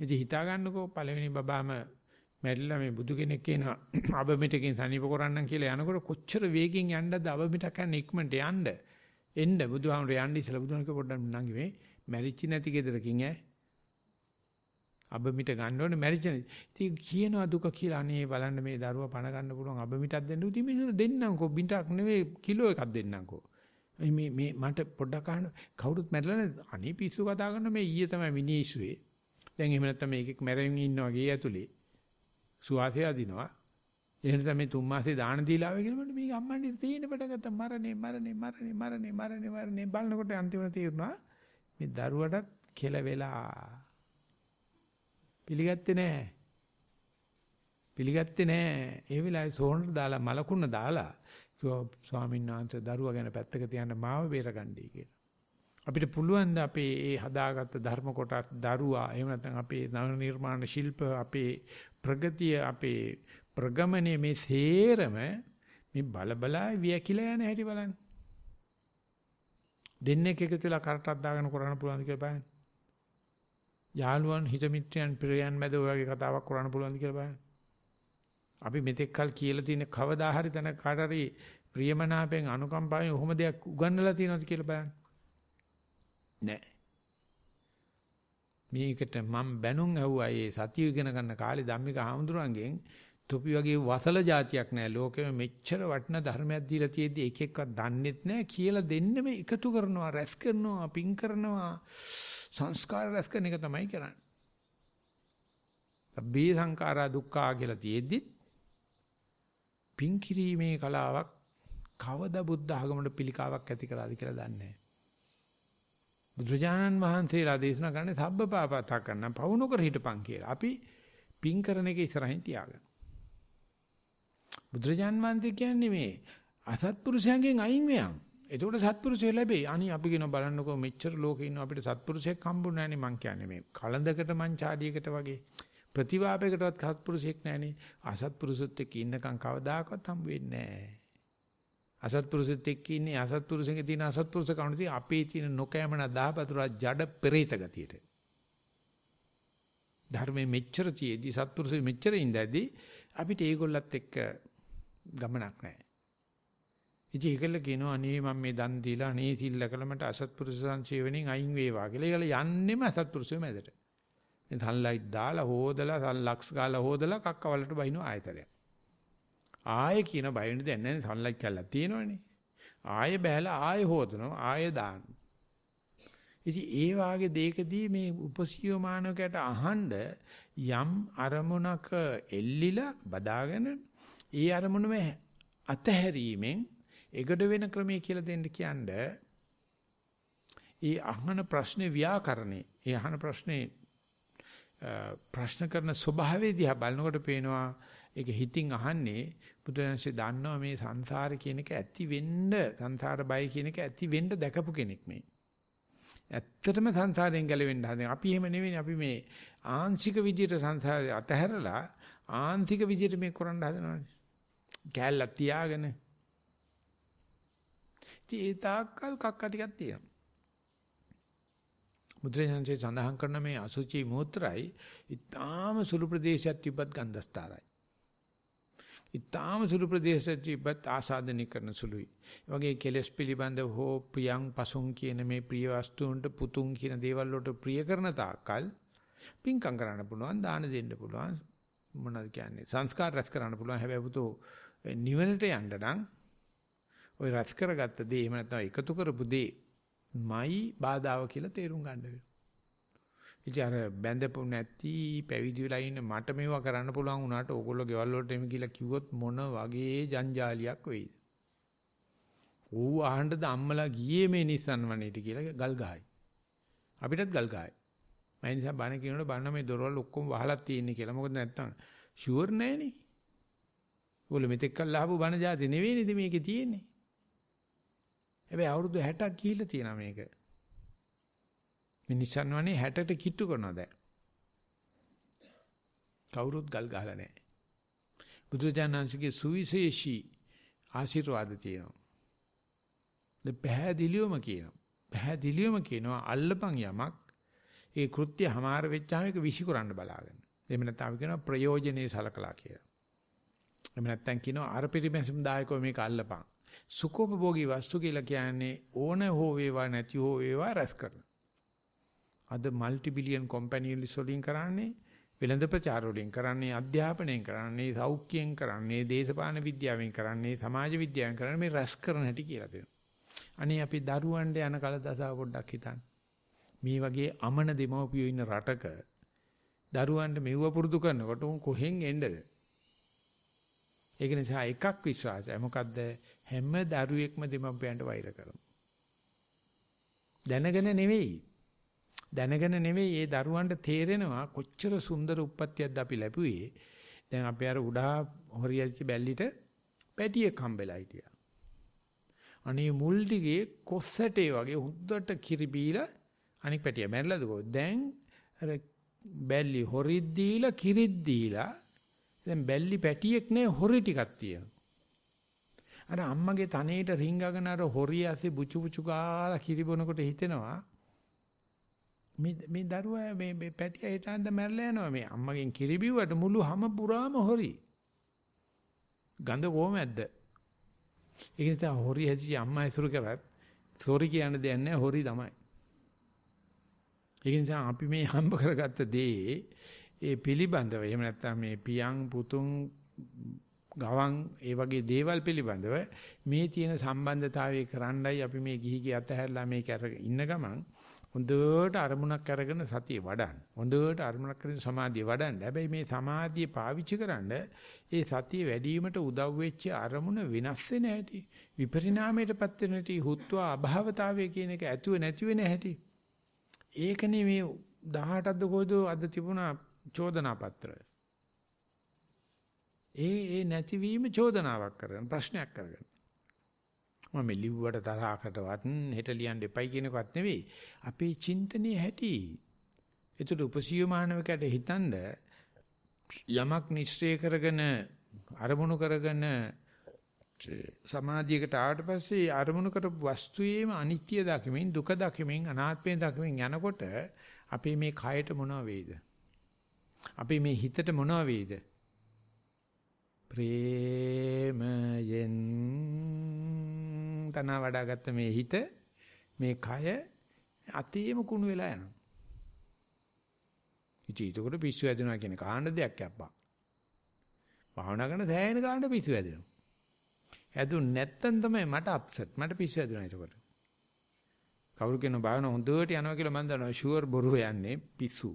Speaker 1: ඉතින් හිතා ගන්නකෝ පළවෙනි බබාම මැරිලා මේ බුදු කෙනෙක් කියන (clears throat) අබමිටකින් සනීප කරන්නම් කියලා යනකොට කොච්චර වේගෙන් යන්නද අබමිටක යන ඉක්මනට යන්න එන්න බුදුහාමුදුරේ යන්න ඉස්සලා බුදුහාමුදුරේ පොඩ්ඩක් නංගි මේ මැරිච්ච නැති ගෙදරකින් ඈ අබමිට ගන්න ඕනේ මැරිච්ච නැති. ඉතින් කියනවා දුක කියලා අනේ බලන්න මේ දරුවා පණ ගන්න පුළුවන් අබමිටක් දෙන්න. ඉතින් මිනිස්සු දෙන්නම්කෝ බින්ටක් නෙවෙයි කිලෝ එකක් දෙන්නම්කෝ. මේ මේ මට පොඩ්ඩක් අහන්න කවුරුත් මැරිලා නැද? අනේ පිස්සු කතා කරන මේ ඊයේ තමයි මිනිස්සුවේ දැන් එහෙම නැත්නම් මේකෙක් මැරෙමින් ඉන්නවා ගේ ඇතුලේ. සුවාසය අදිනවා. එහෙම නැත්නම් මේ තුන් මාසේ දාන දීලා ආවේ කියලා මට මේක අම්මන්ට තේින්න පටන් ගත්තා. මරණේ මරණේ මරණේ මරණේ මරණේ මරණේ බලනකොට අන්තිමට තේරුණා මේ දරුවටත් කෙල වෙලා. පිළිගත්තේ නැහැ. පිළිගත්තේ නැහැ. ඒ වෙලාවේ සෝනට දාලා මලකුණ දාලා කිව්වා ස්වාමීන් වහන්සේ දරුවා ගැන පැත්තක තියන්න මාව බේරගන්නයි කියලා. අපිට පුළුවන් අපේ ඒ හදාගත්ත ධර්ම කොටස් දරුවා එහෙම නැත්නම් අපේ නව නිර්මාණ ශිල්ප අපේ ප්‍රගතිය අපේ ප්‍රගමනයේ මේ සේරම මේ බලබලා වියකිලා යන හැටි බලන්න. දෙන්නෙක් එකතු වෙලා කරටක් දාගෙන කරන්න පුළුවන්ද කියලා බලන්න. යාළුවන් හිත මිත්‍රයන් ප්‍රියයන් මැද ඔයගේ කතාවක් කරන්න පුළුවන්ද කියලා බලන්න. අපි මෙතෙක් කල් කියලා තියෙන කවදා හරි තැන කාට හරි ප්‍රියමනාපෙන් අනුකම්පාවෙන් ඔහොම දෙයක් උගන්වලා තියෙනවද කියලා බලන්න. නැහැ. මේකට මම බැනුම් ඇහුවා ඒ සතිය ඉගෙන ගන්න කාලේ ධම්මික ආමඳුරංගෙන් තුපි වගේ වසල જાතියක් නැහැ ලෝකෙම මෙච්චර වටින ධර්මයක් දීලා තියෙද්දි එක එකක්වත් දන්නෙත් නැහැ කියලා දෙන්නෙම එකතු කරනවා රැස් කරනවා පින් කරනවා සංස්කාර රැස් කරන එක තමයි කරන්නේ. බේ සංඛාරා දුක්ඛා කියලා තියෙද්දි පින් කිරීමේ කලාවක් කවදා බුද්ධ ආගමකට පිළිකාවක් ඇති කරාද කියලා දන්නේ නැහැ. බුදුජානන් වහන්සේලා දේශනා කරන්නේ සබ්බ පාපතා කරන්න පවු නොකර හිටපන් කියලා. අපි පින් කරන එක ඉස්සරහින් තියාගන්න. බුදුජානන් වහන්සේ කියන්නේ මේ අසත්පුරුෂයන්ගෙන් අයින් වෙයන්. එතකොට සත්පුරුෂය ලැබෙයි. අනි අපි කියන බලන්නකෝ මෙච්චර ලෝකේ ඉන්න අපිට සත්පුරුෂයෙක් හම්බුනේ නැනේ මං කියන්නේ මේ කලඳකට මං ඡාඩියකට වගේ ප්‍රතිවාපයකටවත් සත්පුරුෂයෙක් නැනේ. අසත්පුරුෂොත් එක්ක ඉන්නකම් කවදාකවත් හම්බ වෙන්නේ නැහැ. අසත්පුරුෂෙත් එක්ක ඉන්නේ අසත්පුරුෂෙගේ තියෙන අසත්පුරුෂ කවුණදී අපේ තියෙන නොකෑමන දාපතුරා ජඩ පෙරේත ගතියට ධර්මයේ මෙච්චර තියේදී සත්පුරුෂෙ මෙච්චර ඉඳදී අපිට ඒගොල්ලත් එක්ක ගමනක් නැහැ ඉතින් ඒකල කියනවා අනේ මම මේ දන් දීලා අනේ තිල්ල කළමට අසත්පුරුෂ සංසේවණෙන් අයින් වේවා කියලා ඒගොල්ල යන්නෙම අසත්පුරුෂෙ මැදට මේ සන්ලයිට් දාලා හොදලා සන්ලක්ස් ගාලා හොදලා කක්කවලට බහින ආයතරයක් ආයෙ කියන බය වෙන දෙයක් නැහැ සන්ලයිට් කැල්ලක් තියෙනවනේ. ආයෙ බහැලා ආයෙ හොදනවා ආයෙ දාන්න. ඉතින් ඒ වාගේ දෙයකදී මේ උපසියමානකට අහඬ යම් අරමුණක එල්ලිලා බදාගෙන ඒ අරමුණම අතහැරීමෙන් එගඩ වෙන ක්‍රමය කියලා දෙන්න කියන්නේ ඒ අහන ප්‍රශ්නේ ව්‍යාකරණේ ඒ අහන ප්‍රශ්නේ ප්‍රශ්න කරන ස්වභාවය දිහා බලනකොට පේනවා ඒක හිතින් අහන්නේ බුදුරජාණන්සේ දන්නවා මේ සංසාරේ කියන එක ඇති වෙන්න සංසාර බය කියන එක ඇති වෙන්න දැකපු කෙනෙක් මේ. ඇත්තටම සංසාරයෙන් ගැලවෙන්න හදන. අපි එහෙම නෙවෙයි අපි මේ ආංශික විදියට සංසාරය අතහැරලා ආන්තික විදියට මේ කරන්න හදනවානේ. කෑල්ලක් තියාගෙන. ඉතින් ඒ තාක්කල් කක්ක ටිකක් තියෙනවා. බුදුරජාණන්සේ සඳහන් කරන මේ අසුචි මූත්‍රායි ඊටාම සුළු ප්‍රදේශයක් තිබ්බත් ගන්ධස්තරයි. ඊටාම සුළු ප්‍රදේශ ජීවත් ආසාදනය කරන සුළුයි. වගේ කෙලස් පිළිබඳ හෝ ප්‍රියං පසුන් කියන මේ ප්‍රිය වස්තුන්ට පුතුන් කියන දේවල් වලට ප්‍රිය කරන තාක්කල් පින්කම් කරන්න පුළුවන්, දාන දෙන්න පුළුවන්, මොනවද කියන්නේ සංස්කාර රැස් කරන්න පුළුවන් හැබැයි පුතෝ නිවනට යන්න නම් ওই රැස් කරගත්ත දේ එහෙම නැත්නම් එකතු කරපු දේ මයි බාධාව කියලා තේරුම් ගන්න වෙනවා ඉතින් අර බැඳපු නැති පැවිදි වෙලා ඉන්න මට මේවා කරන්න පුළුවන් වුණාට ඕගොල්ලෝ ගෙවල් වලට එමු කියලා කිව්වොත් මොන වගේ ජංජාලියක් වෙයිද? ඌ අහන්නද අම්මලා ගියේ මේ Nissan වනේට කියලා ගල් ගහයි. අපිටත් ගල් ගහයි. මම නිසා බණ කියනකොට බණ මේ දොරවල් ඔක්කොම වහලා තියෙන්නේ කියලා. මොකද නැත්තම් ෂුවර් නෑනේ. ඔයාලා මෙතෙක් කල් ආපු බණ જાති නෙවෙයිනේ මේකේ තියෙන්නේ. හැබැයි අවුරුදු 60ක් ගිහිල්ලා තියෙනවා මේක. මේ Nissan වනේ 60ට කිට්ටු කරනවා දැන්. කවුරුත් ගල් ගහලා නැහැ. බුදුජානන්සේගේ සුවිශේෂී ආශිර්වාද තියෙනවා. ඒ පැහැදිලිවම කියනවා. පැහැදිලිවම කියනවා අල්ලපන් යමක් ඒ කෘත්‍ය හමාර වෙච්චාම ඒක විසිකරන්න බලාගෙන. එහෙම නැත්නම් කියනවා ප්‍රයෝජනේ සලකලා කියලා. එහෙම නැත්නම් කියනවා අර පිරිමැසුම් දායකෝ මේක අල්ලපන්. සුඛෝපභෝගී වස්තු කියලා කියන්නේ ඕන හෝ වේවා නැති හෝ වේවා රැස් කරනවා. අද মালටි බිලියන් කම්පැනිවල වලින් කරන්නේ වෙළඳ ප්‍රචාර වලින් කරන්නේ අධ්‍යාපනයෙන් කරන්නේ සෞඛ්‍යයෙන් කරන්නේ දේශපාලන විද්‍යාවෙන් කරන්නේ සමාජ විද්‍යාවෙන් කරන්නේ මේ රැස් කරන හැටි කියලා දෙනවා. අනේ අපි දරුවන්ට යන කල දසාව පොඩ්ඩක් හිතන්න. මේ වගේ අමන දෙමව්පියෝ ඉන්න රටක දරුවන්ට මෙව්ව පුරුදු කරනකොට උන් කොහෙන් එන්නද? ඒක නිසා එකක් විශ්වාසයි. මොකද්ද? හැම දරුවෙක්ම දෙමව්පියන්ට වෛර කරනවා. දැනගෙන නෙවෙයි දැනගෙන නෙවෙයි ඒ දරුවන්ට තේරෙනවා කොච්චර සුන්දර උප්පත්තියක්ද අපි ලැබුවේ. දැන් අපි අර උඩහා හොරියච්ච බැල්ලිට පැටියෙක් හම්බෙලා හිටියා. අනේ මුල් දිගේ කොස්සටේ වගේ හුද්දට කිරි බීලා අනික් පැටියා මැරිලාද කොහොමද? දැන් අර බැල්ලි හොරිත් දීලා කිරිත් දීලා දැන් බැල්ලි පැටියෙක් නේ හොරි ටිකක් තියෙනවා. අර අම්මගේ තනේට රිංගගෙන අර හොරිය ඇසේ බුචු බුචු ගාලා කිරි බොනකොට හිතෙනවා මේ මේ දරුවා මේ මේ පැටියා හිටාන්ද මැරලා යනවා මේ අම්මගෙන් කිරිබිව්වට මුළු හැම පුරාම හොරි. ගඳ කොහමද? ඒක නිසා හොරි හැදි අම්මා ඉසුරු කරත් සෝරි කියන්න දෙයක් නැහැ හොරි තමයි. ඒක නිසා අපි මේ හම්බ කරගත්ත දේ ඒ පිළිබඳව එහෙම නැත්නම් මේ පියන් පුතුන් ගවන් ඒ වගේ දේවල් පිළිබඳව මේ තියෙන සම්බන්ධතාවය කරන්නයි අපි මේ ගිහි ගිය අතහැරලා මේක අර ඉන්න ගමන් හොඳට අරමුණක් අරගෙන සතිය වඩන්න. හොඳට අරමුණක් කරගෙන සමාධිය වඩන්න. හැබැයි මේ සමාධිය පාවිච්චි කරන්න ඒ සතිය වැඩිවීමට උදව් වෙච්ච අරමුණ වෙනස් වෙන හැටි, විපරිණාමයටපත් වෙන හැටි, හුත්වා අභාවතාවය කියන එක ඇතුව නැති වෙන හැටි. ඒකනේ මේ 18ක්ද කොයිද අද තිබුණා චෝදනා පත්‍රය. ඒ ඒ නැතිවීම චෝදනාවක් කරගෙන ප්‍රශ්නයක් කරගෙන. මම ලිව්වට තරහකටවත් හෙට ලියන්න එපයි කියනකවත් නෙවෙයි. අපේ චින්තනයේ හැටි. ඒතර උපසියමානවකට හිතනද යමක් නිශ්චය කරගෙන අරමුණු කරගෙන සමාධියකට ආවට පස්සේ අරමුණු කරපු වස්තුයේම අනිත්‍ය දකිමින් දුක දකිමින් අනාත්මය දකිමින් යනකොට අපේ මේ කයට මොනව වේද? අපේ මේ හිතට මොනව වේද? ප්‍රේමයෙන් තනවා වඩාගත්ත මේ හිත මේ කය අතේම කුණු වෙලා යනවා. ඉතින් ඒකට පිස්සු හැදෙනවා කියන කාණ්ඩ දෙයක් යප්පා. භාවනා කරන සෑහෙන කාණ්ඩ පිස්සු හැදෙනවා. හැදුන් නැත්තම් තමයි මට අප්සෙට් මට පිස්සු හැදුනා ඒකට. කවුරු කියන භාවන හොඳට යනවා කියලා මම දන්නවා ෂුවර් බොරුව යන්නේ පිස්සු.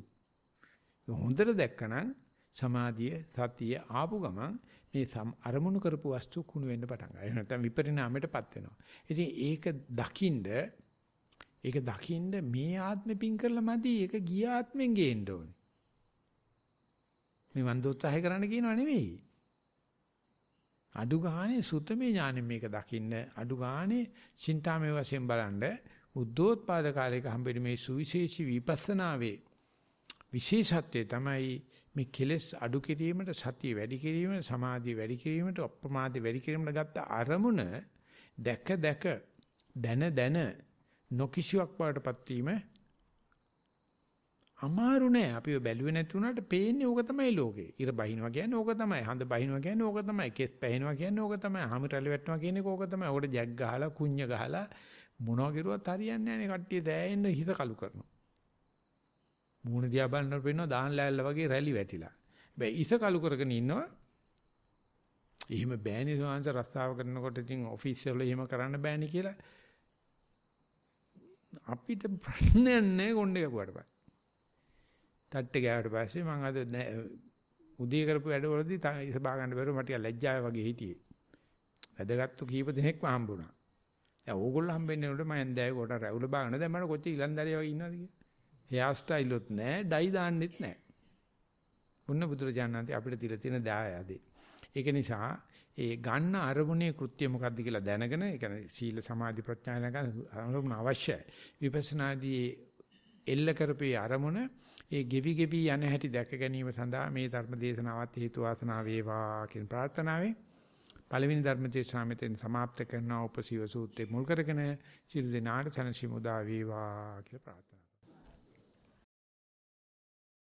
Speaker 1: හොඳට දැක්කනම් සමාධිය සතිය ආපු ගමන් මේ අරමුණු කරපු වස්තු කුණු වෙන්න පටන් ගන්නවා. එහෙම නැත්නම් විපරිණාමයටපත් වෙනවා. ඉතින් ඒක දකින්ද ඒක දකින්ද මේ ආත්මෙ පින් කරලා මදි ඒක ගිය ආත්මෙන් ගේන්න ඕනේ. මේ මන් දෝත්සහය කරන්න කියනව නෙවෙයි. අඩු ගානේ සුතමේ ඥානෙ මේක දකින්න අඩු ගානේ චින්තාමේ වශයෙන් බලන්න උද්දෝත්පාද කාලයක හම්බෙන්නේ මේ සුවිශේෂී විපස්සනාවේ විශේෂත්වය තමයි මේ කෙලෙස් අඩු කිරීමට සතිය වැඩි කිරීමට සමාධිය වැඩි කිරීමට අප්‍රමාදේ වැඩි කිරීමට ගත්ත අරමුණ දැක දැක දැන දැන නොකිසියක් වඩටපත් වීම අමාරු නෑ අපි බැලුවේ නැති වුණාට පේන්නේ ඕක තමයි ලෝකේ. ඉර බහිනවා කියන්නේ ඕක තමයි. හඳ බහිනවා කියන්නේ ඕක තමයි. කෙස් පැහෙනවා කියන්නේ ඕක තමයි. හමු රැළ වැටෙනවා කියන්නේ ඕක තමයි. ඕකට ජැක් ගහලා කුඤ්ඤ ගහලා මොනවා කරුවත් හරියන්නේ නැහැ නේ. කට්ටිය දෑයෙන්න හිත කලු කරනවා. මූණ දිහා බලනකොට පේනවා දාන ලෑල්ල වගේ රැලි වැටිලා. හැබැයි ඉස කළු කරගෙන ඉන්නවා. එහෙම බෑනේ සෝංශ රස්සාව කරනකොට ඉතින් ඔෆිස් වල එහෙම කරන්න බෑනේ කියලා. අපිට ප්‍රශ්නයක් නැහැ කොණ්ඩේ කපුවට පස්සේ. තට්ටේ ගෑවට පස්සේ මම අද උදේ කරපු වැඩවලදී ඉස බා ගන්න බැරුව මට ලැජ්ජාව වගේ හිටියේ. වැදගත්තු කීප දෙනෙක්ම හම්බුණා. දැන් ඕගොල්ලෝ හම්බෙන්නේ නේද මම ඇන්දෑවේ කොට රැවුල බාගෙන දැන් මට කොච්චර ඉලන්දාරිය වගේ ඉන්නවද කියලා. හෙයා ස්ටයිල් උත් නැහැ, ඩයි දාන්නෙත් නැහැ. ඔන්න බුදුරජාණන්තේ අපිට දීලා තියෙන දායාදේ. ඒක නිසා ඒ ගන්න අරමුණේ කෘත්‍ය මොකක්ද කියලා දැනගෙන, ඒ කියන්නේ සීල සමාධි ප්‍රඥා නැගන අරමුණ අවශ්‍යයි. විපස්සනාදී එල්ල කරපේ අරමුණ ඒ ගෙවි ගෙවි යන හැටි දැක ගැනීම සඳහා මේ ධර්ම දේශනාවත් හේතු වාසනා වේවා කියන ප්‍රාර්ථනාවෙන් පළවෙනි ධර්ම දේශනාව මෙතෙන් සමාප්ත කරනවා උපසීව සූත්‍රයේ මුල් කරගෙන සිල් දෙනාට සනසිමුදා වේවා කියලා ප්‍රාර්ථනා